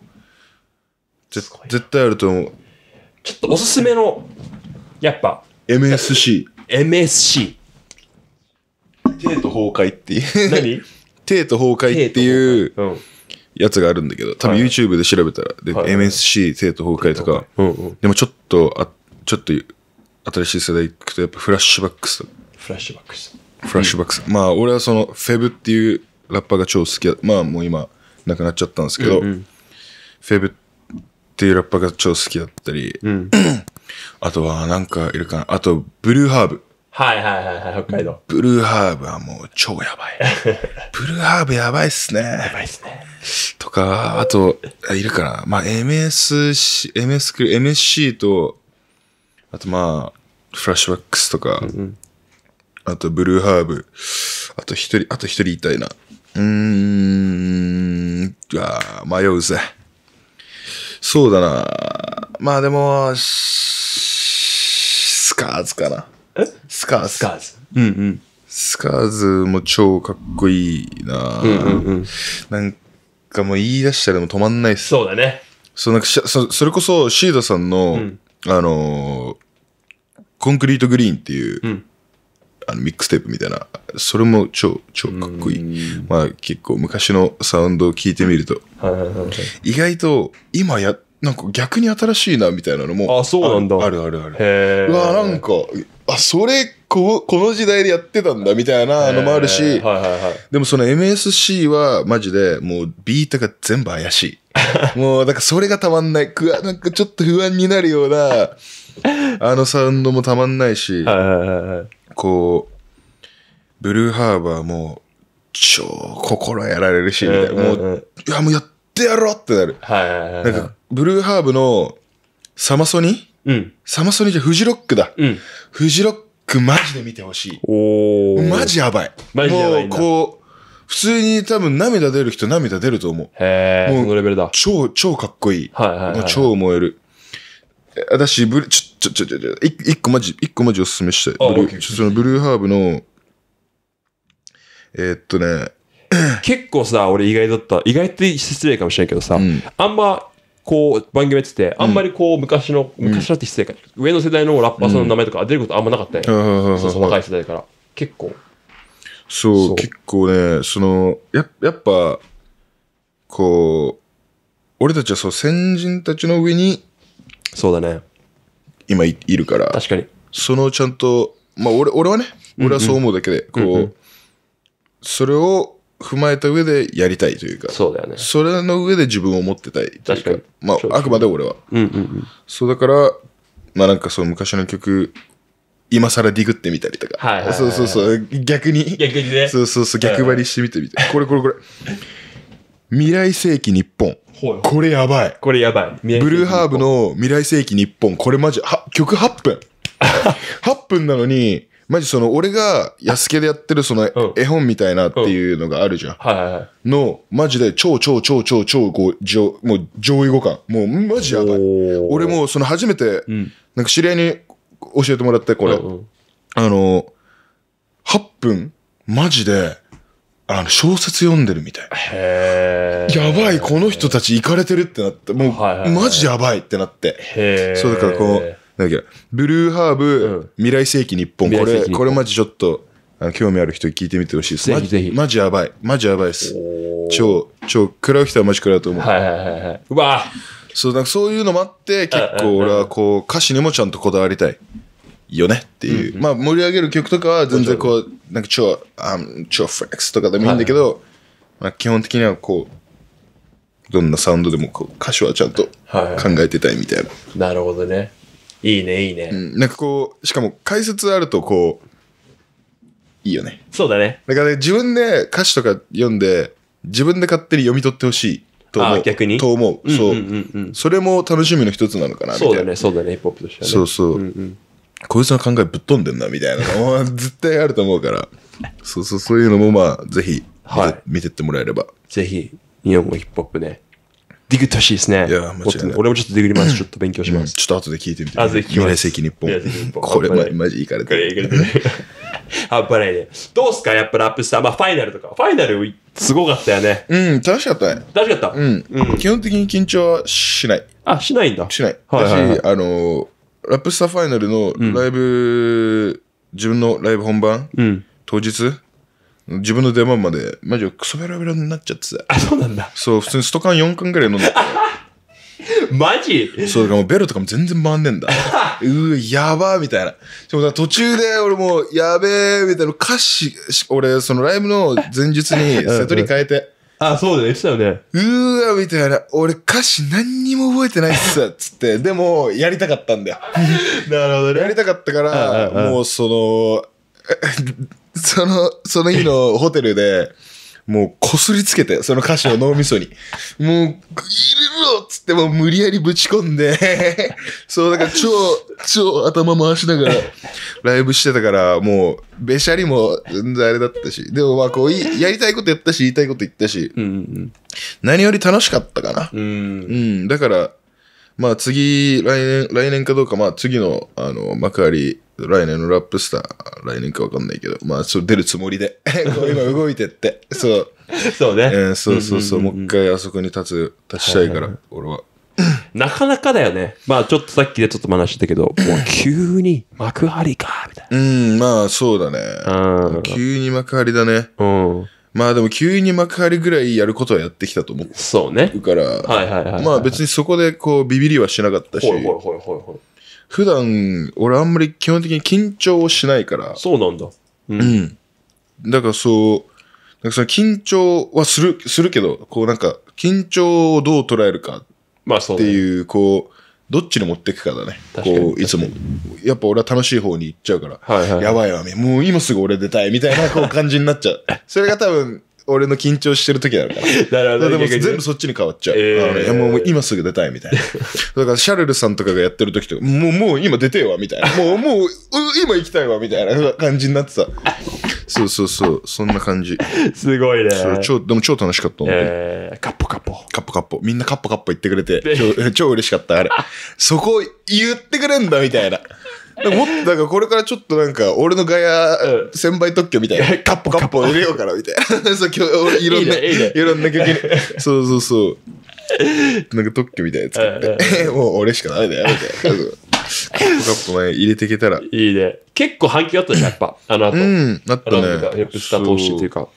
絶対あると思う。ちょっとおすすめの、やっぱ。MSC。MSC。帝都崩壊っていう。何 帝都崩壊っていう、やつがあるんだけど、多分 YouTube で調べたら、はい、で、MSC 帝都崩壊とか、でもちょっと、あ、ちょっと新しい世代行くと、やっぱフラッシュバックス。フラッシュバックス。フラッシュバックス。まあ、俺はその、フェブっていうラッパーが超好きだ。まあ、もう今、亡くなっちゃったんですけど、うんうん、フェブっていうラッパーが超好きだったり、うん、あとは、なんかいるかな。あと、ブルーハーブ。はいはいはいはい、北海道。ブルーハーブはもう超やばい。ブルーハーブやばいっすね。やばいっすね。とか、あと、いるかな。まあ、MS、MS、MSC と、あとまあ、フラッシュバックスとか、うんうん、あとブルーハーブ、あと一人、あと一人いたいな。うーん、あ迷うぜ。そうだな。まあでも、スカーズかな。えスカーズ。スカーズ。うんうん。スカーズも超かっこいいな、うんうんうん、なんかもう言い出したらも止まんないっす。そうだね。そうなんかそれこそシードさんの、うんあのー、コンクリートグリーンっていう、うん、あのミックステープみたいな、それも超、超かっこいい。まあ結構昔のサウンドを聞いてみると、意外と今や、なんか逆に新しいなみたいなのもあそうなんだあるあるあるへうわなんかあそれここの時代でやってたんだみたいなのもあるし、はいはいはい、でもその MSC はマジでもうビートが全部怪しい もうだからそれがたまんないくわなんかちょっと不安になるような あのサウンドもたまんないし、はいはいはいはい、こうブルーハーバーも超心やられるしみたいな、もういやもうやっってやろうってなる。はいはいはい、はい。なんか、ブルーハーブのサマソニうん。サマソニじゃフジロックだ。うん。フジロックマジで見てほしい。おお。マジやばい。マジやばいもう、こう、普通に多分涙出る人涙出ると思う。へえ。もう、このレベルだ。超、超かっこいい。はいはい、はい、もう超燃える。え、私、ブル、ちょ、ちょ、ちょ、ちょ、一個マジ、一個マジおすすめしたい。ブルー、そのブルーハーブの、えー、っとね、結構さ、俺意外だった。意外って失礼かもしれんけどさ、うん、あんま、こう、番組やってて、あんまりこう、昔の、うん、昔だって失礼か、上の世代のラッパーさんの名前とか出ることあんまなかったよ、ね。うん、そう、若い世代から。結構。そう、そう結構ね、その、や、やっぱ、こう、俺たちはそう、先人たちの上に、そうだね。今いるから。確かに。そのちゃんと、まあ俺、俺はね、俺はそう思うだけで、うんうん、こう、うんうん、それを、踏まえた上でやりたいというか、そうだよね。それの上で自分を持ってたいいか、確かにまあ、あくまで俺は。うんうんうん。そうだから、まあなんかそう昔の曲、今更ディグってみたりとか。はいはいはいはい、そうそうそう、逆に。逆にね。そうそうそう、逆張りしてみてみたい。これこれこれ。未来世紀日本。これやばい。これやばい。ブルーハーブの未来世紀日本。これマジ、は曲8分。8分なのに、マジその俺が安家でやってるその絵本みたいなっていうのがあるじゃん。の、マジで超超超超超こう上、もう上位互換。もうマジやばい。俺もその初めて、なんか知り合いに教えてもらってこれ。うんあの、8分マジで、あの、小説読んでるみたい。やばい、この人たち行かれてるってなって、もう、マジやばいってなって。そう、だからこう、だっけ、ブルーハーブ、未来世紀日本。これ、これマジちょっと、あの興味ある人聞いてみてほしいです。ぜひぜひマジやばい。マジやばいです。超、超、食らう人はマジ食らうと思う。はいはいはいはい。うわそう、なんかそういうのもあって、結構俺はこう、歌詞にもちゃんとこだわりたい。よねっていう。うんうん、まあ盛り上げる曲とかは全然こう、なんか超、あ超フレックスとかでもいいんだけど、はいはい、まあ基本的にはこう、どんなサウンドでもこう歌詞はちゃんと考えてたいみたいな。はいはい、なるほどね。いいね、いいね。うん、なんかこう、しかも解説あるとこう、いいよね。そうだね。だからね、自分で歌詞とか読んで、自分で勝手に読み取ってほしいと思う。逆にと思う。そう,、うんうんうんそれも楽しみの一つなのかな、みたいな。そうだね、そうだね、ヒップホップとしてはね。そうそう。うんうんこいつの考えぶっ飛んでんな、みたいな。絶対あると思うから。そうそう、そういうのもまあ、ぜひ、はい、見てってもらえれば。ぜひ、日本語ヒップホップね、ディグってほしいですね。いや、間違いない。俺もちょっとディグります。ちょっと勉強します。ちょっと後で聞いてみて。あ、ぜひ聞きます。未来世紀日本。これマジ、マジいかれてる。あっぱれね。どうすかやっぱラップスター。まあ、ファイナルとか。ファイナル、すごかったよね。うん、楽しかったね。楽しかった。うん。基本的に緊張はしない。あ、しないんだ。しない。はい。あの、ラップスターファイナルのライブ、自分のライブ本番、当日、自分の出番まで、マジでクソベラベラになっちゃってさ。あ、そうなんだ。そう、普通にストカン4巻ぐらい飲んで。マジそうだからもうベロとかも全然回んねんだ。うー、やばーみたいな。でも途中で俺もう、やべーみたいな歌詞、俺、そのライブの前日に瀬 トに変えて。あ、そうだね、言ってたよね。うーわ、みたいな。俺歌詞何にも覚えてないっすっつって。でも、やりたかったんだよ。なるほどね。やりたかったから、もうその、その、その日のホテルで、もうこすりつけて、その歌詞を脳みそに。もう、入れろっつってもう無理やりぶち込んでそう、だから超、超頭回しながらライブしてたから、もう、べしゃりも全然あれだったし、でもまあこうい、やりたいことやったし、言いたいこと言ったし、うんうん、何より楽しかったかな。うん、うん、だから、まあ次、来年、来年かどうか、まあ次の、あの、幕張、来年のラップスター、来年かわかんないけど、まあ出るつもりで、今動いてって、そう。そうね。えー、そうそうそう、もう一回あそこに立つ、立ちたいから、俺は。なかなかだよね。まあちょっとさっきでちょっと話したけど、もう急に幕張か、みたいな。うん、まあそうだね。急に幕張だね。うん。まあでも急に幕張ぐらいやることはやってきたと思ってそうね。るから、はいはいはい、まあ別にそこでこうビビりはしなかったし、ほいほいほいほい普段俺あんまり基本的に緊張をしないから、そうなんだ。うんだからそう、なんかその緊張はする、するけど、こうなんか緊張をどう捉えるかっまあそうていう、こう、どっちに持っていくかだね。こう、いつも。やっぱ俺は楽しい方に行っちゃうから、はいはい、やばいわ、もう今すぐ俺出たい、みたいなこう 感じになっちゃう。それが多分、俺の緊張してる時だから。なるほど。でも全部そっちに変わっちゃう。えー、もう今すぐ出たいみたいな。だからシャルルさんとかがやってる時とか、もうもう今出てよみたいな。もうもう今行きたいわみたいな感じになってた。そうそうそう、そんな感じ。すごいね。超、でも超楽しかったので、えー。カッポカッポ。カッポカッポ。みんなカッポカッポ言ってくれて、超嬉しかった、あれ。そこ言ってくれんだ、みたいな。もっと、だからこれからちょっとなんか、俺のガヤ、先輩特許みたいな、カッポカッポ入れようから、みたいな。そう、今日、いろんな、いろんな曲に。そうそうそう。なんか特許みたいな作って、もう俺しかないだよ、みたいな。ップカップ前入れていけたら。いいね。結構反響あったじゃん、やっぱ。あの後。うん、あったね。ヘプスター投資っていうか。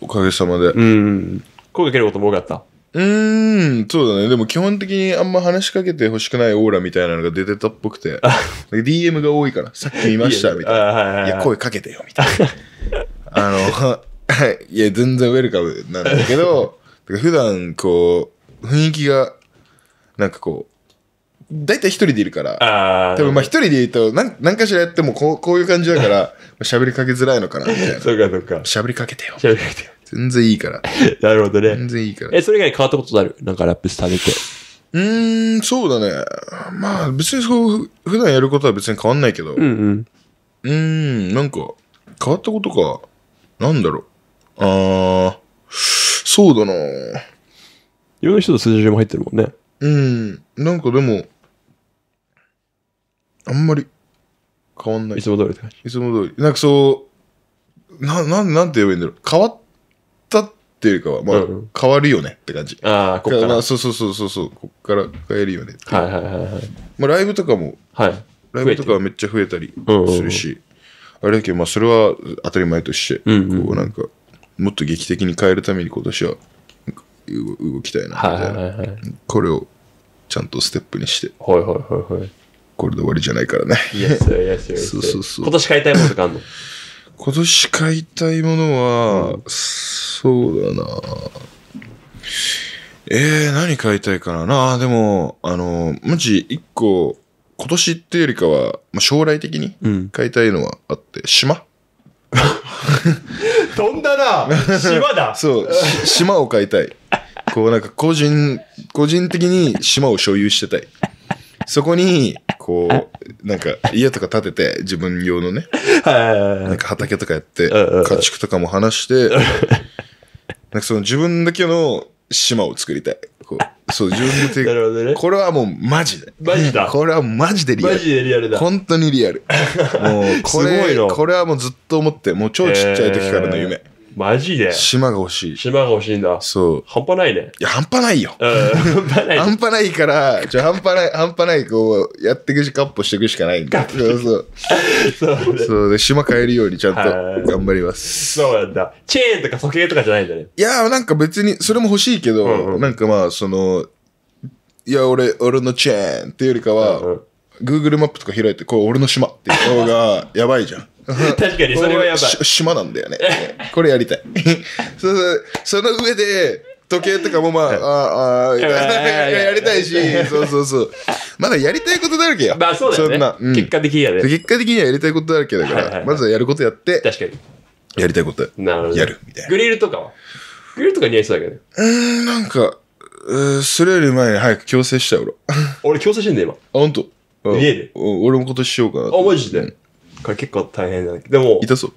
おかげさまで。うん。声かけることも多かった。うん、そうだね。でも基本的にあんま話しかけてほしくないオーラみたいなのが出てたっぽくて。DM が多いから、さっき見ましたみたいな。いや、声かけてよ、みたいな。あの、いや、全然ウェルカムなんだけど、普段こう、雰囲気が、なんかこう、大体一人でいるから。でもまあ一人でいると何、何かしらやってもこうこういう感じだから、喋りかけづらいのかなみたいな。そうかそうか。喋りかけてよ。喋りかけてよ。全然いいから。なるほどね。全然いいから。え、それ以外変わったことあるなんかラップスターて。うん、そうだね。まあ別にそう、普段やることは別に変わんないけど。うん、うん。うん、なんか、変わったことか。なんだろう。あー、そうだな。いろんな人と数字も入ってるもんね。うん。なんかでも、あんまり変わんない。いつも通りって感じ。いつも通り。なんかそう、な、なん、なんて言えばいいんだろう。変わったっていうかは、まあ、うんうん、変わるよねって感じ。ああ、こっから。そうそうそうそうこっから変えるよねはいはいはいはい。まあ、ライブとかも、はい。ライブとかはめっちゃ増えたりするし、あれだけど、まあ、それは当たり前として、うんうん、こう、なんか、もっと劇的に変えるために今年は、動きたいなみたいな、はい、これをちゃんとステップにして。はいはいはいはい。これで終わりじゃないからね。そうそうそう今年買いたいものとかあんの今年買いたいものは、そうだなえー、何買いたいかなあでも、あの、マジ一個、今年っていうよりかは、まあ、将来的に買いたいのはあって、うん、島 飛んだな島だ そう、島を買いたい。こうなんか個人、個人的に島を所有してたい。そこに、こう、なんか家とか建てて、自分用のね、なんか畑とかやって、家畜とかも話して、なんかその自分だけの島を作りたい。こうそう、自分で。なるほどね。これはもうマジで。マジだ。これはマジでリアル。マジでリアルだ。本当にリアル。もう、これ、これはもうずっと思って、もう超ちっちゃい時からの夢。えーマジで島が欲しい。島が欲しいんだ。そう。半端ないね。いや、半端ないよ。うん、半端ない。半端ないから、じゃ半端ない、半端ない、こう、やっていくし、カッポしていくしかないんだ。そうそう。そうそうで、島変えるようにちゃんと頑張ります。そうなんだ。チェーンとか時計とかじゃないんだね。いや、なんか別に、それも欲しいけど、うんうん、なんかまあ、その、いや、俺、俺のチェーンっていうよりかは、うんうん、Google マップとか開いて、こう、俺の島っていう方が、やばいじゃん。確かに、それはやばい。島なんだよね。これやりたい。そその上で、時計とかもまあ、ああ、やりたいし、そうそうそう。まだやりたいことだらけや。まあそうだよね。そんな、うん、結果的にはね。結果的にはやりたいことだらけだから、まずはやることやって、確かに。やりたいことやるみたいな。グリルとかはグリルとか似合いそうだけどうん、なんか、うん、それより前に早く強制しちゃう俺。俺強制してんだよ、今。あ、ほんと。家で。俺も今年しようかな。あ、マジで。うんこれ結構大変だね。でも、痛そう。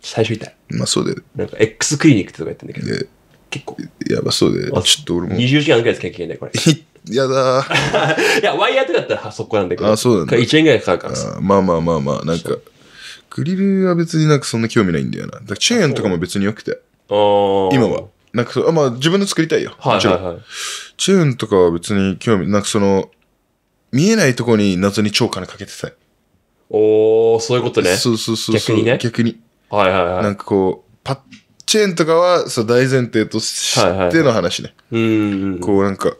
最初痛い。まあそうで、ね。なんか X クリニックとかやってんだけど。結構。やばそうで、ちょっと俺も。20時間ぐらいつけなきゃいけない、これ。やだ いや、ワイヤーとかだったらそこなんだけど。あ、そうなんだ。1円ぐらいかかるからさ。まあまあまあまあ、なんか、グリルは別になんかそんな興味ないんだよな。だからチェーンとかも別に良くて。今は。なんかあまあ自分で作りたいよ。はいはい、はい、チェーンとかは別に興味、なんかその、見えないとこに謎に超金かけてたい。おー、そういうことね。そうそうそう。逆にね。逆に。はいはいはい。なんかこう、パッチェーンとかは、そう、大前提としての話ね。はいはいはい、うん。こうなんか、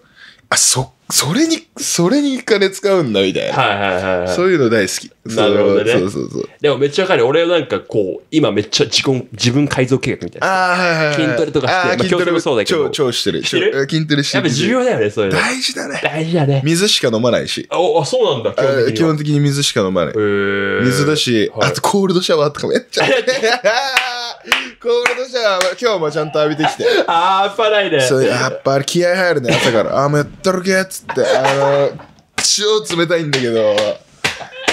あ、そっそれに、それに金使うんだみたいな。はいはいはい、はい。そういうの大好き。なるほどね。そうそうそう。でもめっちゃわかる。俺はなんかこう、今めっちゃ自分、自分改造計画みたいな。ああ、はいはい。筋トレとかして、あまあ、筋トレもそうだけど。超、超してる。してる筋トレしてる。やっぱ重要だよね、そういうの。大事だね。大事だね。水しか飲まないし。あ、あそうなんだ、基本的に。基本的に水しか飲まない。へ水だし、はい、あとコールドシャワーとかめっちゃ。ルドとしては、今日もちゃんと浴びてきて。ああ、やっぱないで。そう、やっぱ気合入るね、朝から。ああ、もうやったろけっつって。あの、超冷たいんだけど、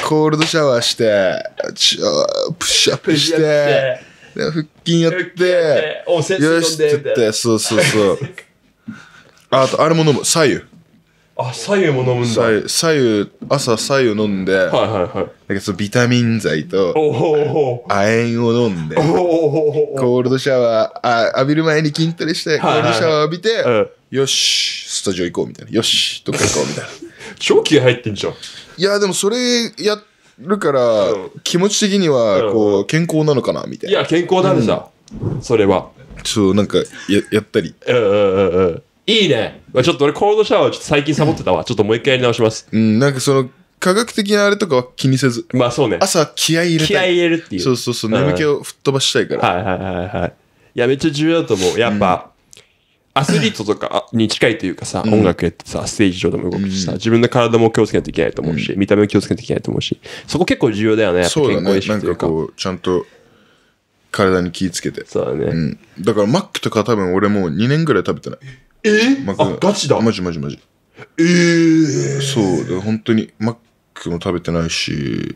コールドシャワーして、超プシャプして、腹筋やって、よしっって、そうそうそう。あと、あれも飲む、左右。あ左右も飲むんだ左右左右朝左右飲んで、はいはいはい、そのビタミン剤と亜鉛を飲んでコールドシャワーあ浴びる前に筋トレして、コールドシャワー浴びて、はいはいよしスタジオ行こうみたいなよしどっか行こうみたいな 超気合入ってんじゃんいやでもそれやるから、気持ち的にはこう、健康なのかなみたいないや健康なんでうん、それはそうなんかややったりうんうんうんうんいいねまあ、ちょっと俺コールドシャワーちょっと最近サボってたわ。ちょっともう一回やり直します。うん、なんかその、科学的なあれとかは気にせず、まあそうね。朝気合い入れ気合い入れるっていう。そうそうそう、眠気を吹っ飛ばしたいから。はいはいはいはい。いや、めっちゃ重要だと思う。やっぱ、アスリートとかに近いというかさ、音楽やってさ、ステージ上でも動くしさ、自分の体も気をつけないといけないと思うし、見た目も気をつけないといけないと思うし、そこ結構重要だよね、やっぱそうだ健ね康意。な識んというかか。こう、ちゃんと体に気をつけて。そうだね。うん。だからマックとか多分俺もう2年ぐらい食べてない。えー、マあ、ガチだ。マジマジマジ。ええー、そう本当に、マックも食べてないし、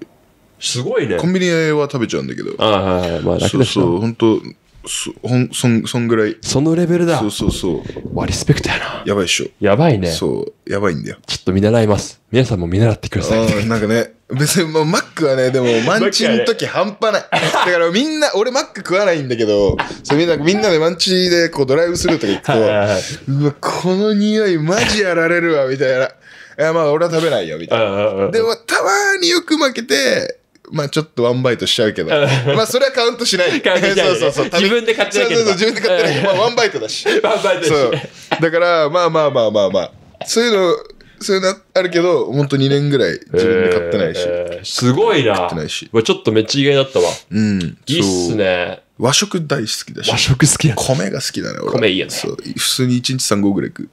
すごいね。コンビニは食べちゃうんだけど。ああ、はいはい。まあ、そうそう、本当そほんそんそんぐらいそのレベルだそうそうそうわリスペクトやなやばいっしょやばいねそうやばいんだよちょっと見習います皆さんも見習ってくださいあなんかね別に、もうマックはね、でも、マンチの時半端ない。だからみんな、俺マック食わないんだけど、そうみんな、みんなでマンチでこうドライブするとか行くと、うわ、この匂いマジやられるわ、みたいな。いや、まあ俺は食べないよ、みたいな。でも、たまによく負けて、まあちょっとワンバイトしちゃうけど、まあそれはカウントしない。カウントしない、そうそうそう。自分で買ってなうそうそう、自分で買ってない。まあワンバイトだし。ワンバイトだし。そう。だから、まあまあまあまあまあ。そういうの、そういうのあるけど、本当二2年ぐらい自分で買ってないし。えー、すごいな。買ってないし。ちょっとめっちゃ意外だったわ。うん。いいっすね。和食大好きだし。和食好き米が好きだね、俺。米いいやね。そう。普通に1日3合ぐらい食う。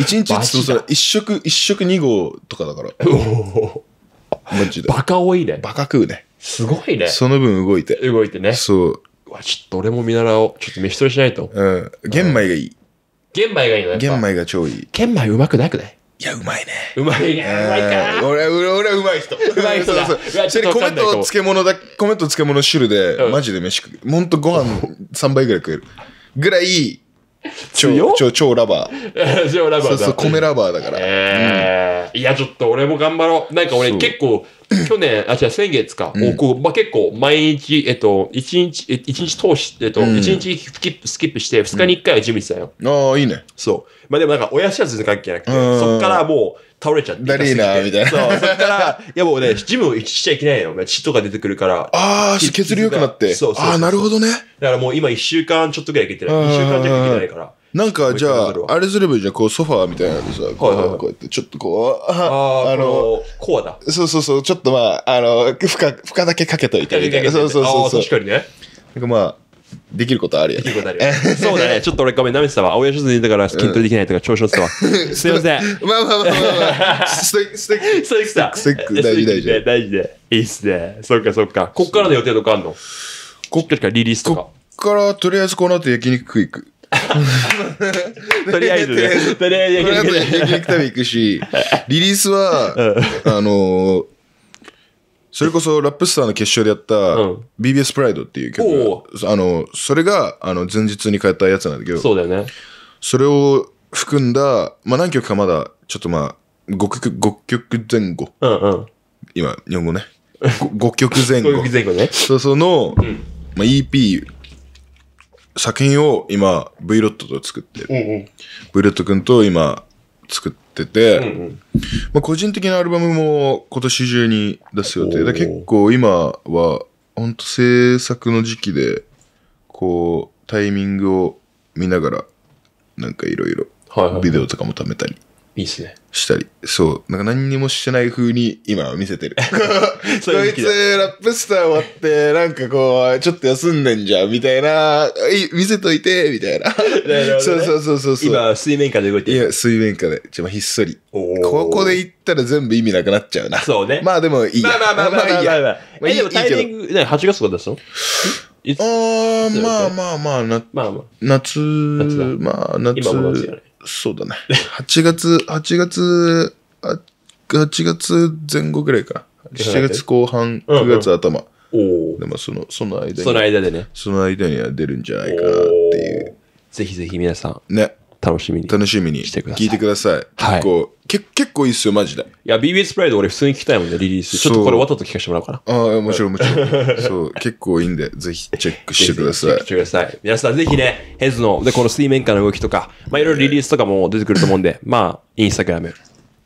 1 日っつっても1食、一食2合とかだから。マジで。バカ多いね。バカ食うね。すごいね。その分動いて。動いてね。そう。わ、ちょっと俺も見習おう。ちょっと飯としないと。うん。玄米がいい。玄米がいいの玄米が超いい。玄米うまくなくないいや、うまいね。うまいね。うまいか俺、俺、俺はうまい人。うまい人だそうそう米と漬物だ、米と漬物汁で、マジで飯食う。ほんとご飯3倍ぐらい食える。ぐらい、超、超、超ラバー。そ うラバーだそうそう、米ラバーだから。えいや、ちょっと俺も頑張ろう。なんか俺結構 去年、あ、じゃ先月か。うん、こうまあ、結構、毎日、えっと、一日、一日通して、えっと、一、うん、日スキップスキップして、二日に一回は行っしたよ。ああ、いいね。そう。まあでもなんか、親知らず関係なくて、そっからもう、倒れちゃって。だりーなみたいな。そう、そっから、いやもうね、ジムしちゃいけないよ。血とか出てくるから。ああ、血流良くなって。そうそうああ、なるほどね。だからもう今一週間ちょっとぐらい行けてない。一週間じゃいけてないから。なんかじゃあ、あれすればいいじゃん、こうソファーみたいなのさ、こう,、やって、ちょっとこう、ああの、コアだ。そうそうそう、ちょっとまあ、あの、負荷、だけかけといてみたいな。そうそうそうそう。確かにね。なんかまあ、できることあるやね。できることあるよ、ね。そうだね。ちょっと俺ごめん、舐めてたわ。親にいたから筋トレできないとか調子乗ってたわ。すいません。まあまあまあまあ、まあ、ストイック、ステイック。ステイックさ。ステイック、大事大事。大事で。いいっすね。そっかそっか。こっからの予定とかあんのこっからリリースとか。こっからとりあえずこの後焼肉食いく。とりあえずね。とりあえず、焼肉食べ行くし、リリースは、あのー、それこそラップスターの決勝でやった BBS プライドっていう曲、うん、あのそれがあの前日に変えたやつなんだけどそうだよねそれを含んだ、まあ、何曲かまだちょっとまあ5曲 ,5 曲前後、うんうん、今日本語ね 5, 5曲前後5曲前後ねそうその、うん、まあ、EP 作品を今 V ロットと作ってる、うんうん、V ロット君と今作ってて、うんうん、まあ、個人的なアルバムも今年中に出す予定で結構今は本当制作の時期でこうタイミングを見ながらなんかいろいろビデオとかも貯めたりいいっすね。したり。そう。なんか何にもしてない風に今見せてる。そこいつラップスター終わって、なんかこう、ちょっと休んでんじゃん、みたいな。い見せといて、みたいな。ね、そうそうそうそうそう。今、水面下で動いてる。いや、水面下で。ちょ、ひっそり。ここで行ったら全部意味なくなっちゃうな。そうね。まあでもいいや。まあまあまあまあまあまあ、まあ、まあ、まあ。まあ、でもタイミング、ね、8月とかですああ、まあまあまあ、な、まあまあ、夏、夏まあ夏。今も夏じゃない。そうだね。8月、8月、あ8月前後ぐらいか。7月後半、9月頭。うんうん、でもその、その間に。その間でね。その間には出るんじゃないかっていう。ぜひぜひ皆さん。ね。楽しみに。楽しみに。してください。聞いてください。はい結構、け結構いいっすよ、マジで。いや、BBS プライド俺普通に聞きたいもんね、リリース。ちょっとこれ終わったと聞かせてもらおうかな。ああ、もちろんもちろん。そう、結構いいんで、ぜひチェックしてくださぜいひ。チェックしてください。皆さんぜひね、ヘズの、で、この水面下の動きとか、まあ、いろいろリリースとかも出てくると思うんで、まあ、インスタグラム、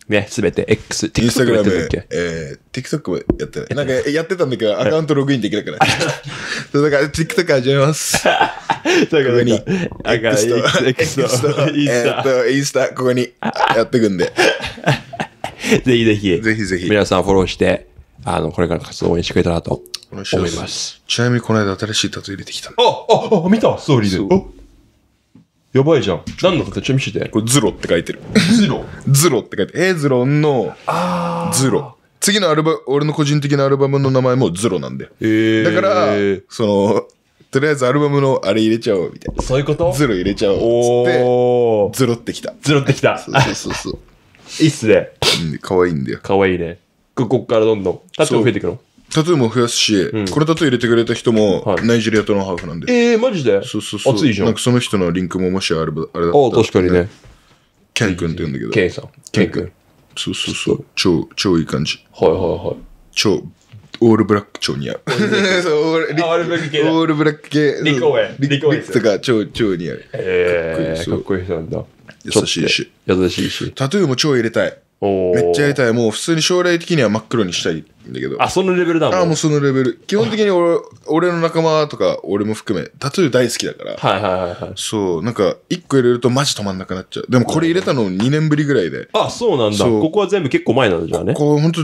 ね、すべて X、TikTok グやってムんだっけ、えー、TikTok もやってない。なんかやってたんだけど、アカウントログインできなくなっちゃった。だから TikTok 始めます。こそうこにいうことか。あかん、X と、X と、インスえーっと、インスタ、ここにやってくんで。ぜひぜひ、ぜひぜひ。皆さんフォローして、あの、これからの活動を応援してくれたらと思います。ちなみにこの間新しいタトゥー入れてきたの。あ、あ、あ、見たストーリーで。やばいじゃん。何の形見せて。これズロって書いてる。ズロズロって書いてる。エズロンのズロ。次のアルバ俺の個人的なアルバムの名前もズロなんで。えー、だから、その、とりあえずアルバムのあれ入れちゃおうみたいな。そういうことズロ入れちゃおうっつって、ズロってきた。ズロってきた。そうそうそうそう。いいっすね。かわいいんだよ。かわいいね。ここからどんどん。タッチも増えてくのタトゥーも増やすし、うんこれタトゥー入れてくれた人もナイジェリアとのハーフなんで。ええー、マジでそうそうそう。熱いじゃんなんかその人のリンクももしあれば、あれだったら、あ確かにね。。ケン君って言うんだけど。ケンさん。ケン君。そうそうそう。超、超いい感じ。はいはいい。は超、オールブラック超似合う。オール系オールブラック系。リコーエンリリコーエンリッツとか超、超似合う。ええかっこいいかっこいい人なんだ。優しいし。優しいし。タトゥーも超入れたい。めっちゃやりたい。もう普通に将来的には真っ黒にしたいんだけど。あ、そのレベルだもん。あ、もうそのレベル。基本的に俺、俺の仲間とか、俺も含め、タトゥー大好きだから。はいはいはい、はい。そう、なんか、一個入れるとマジ止まんなくなっちゃう。でもこれ入れたの2年ぶりぐらいで。あ、そうなんだ。ここは全部結構前なんじゃね。ここ、ほんと、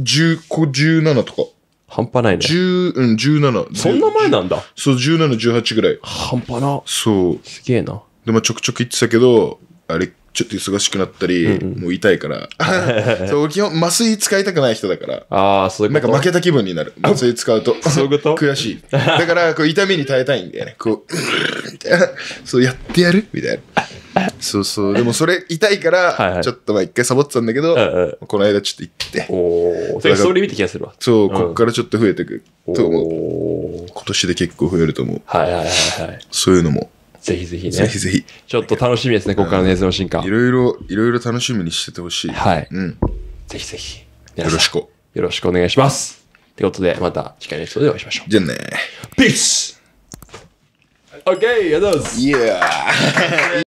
10、ここ17とか。半端ないね。10、うん、17。そんな前なんだ。そう、17、18ぐらい。半端な。そう。すげえな。でもちょくちょく言ってたけど、あれ、ちょっと忙しくなったり、うんうん、もう痛いから。そう、基本、麻酔使いたくない人だから。ああ、そういうことなんか負けた気分になる。麻酔使うと。そういうこと悔しい。だから、こう、痛みに耐えたいんだよね。こう、みたいな。そう、やってやるみたいな。そうそう。でも、それ痛いから、ちょっとまあ一回サボってたんだけど、はいはい、この間ちょっと行って。おお。それ、それ見て気がするわ。そう、こっからちょっと増えてくと思う。今年で結構増えると思う。はいはいはいはい。そういうのも。ぜひぜひね。ぜひぜひ。ちょっと楽しみですね、ここからの映像の進化。いろいろ、いろいろ楽しみにしててほしい。はい。うん。ぜひぜひ。よろしく。よろしくお願いします。ってことで、また次回のエピソードでお会いしましょう。じゃあね。ピース !OK! ありがとうございます。イ e ーイ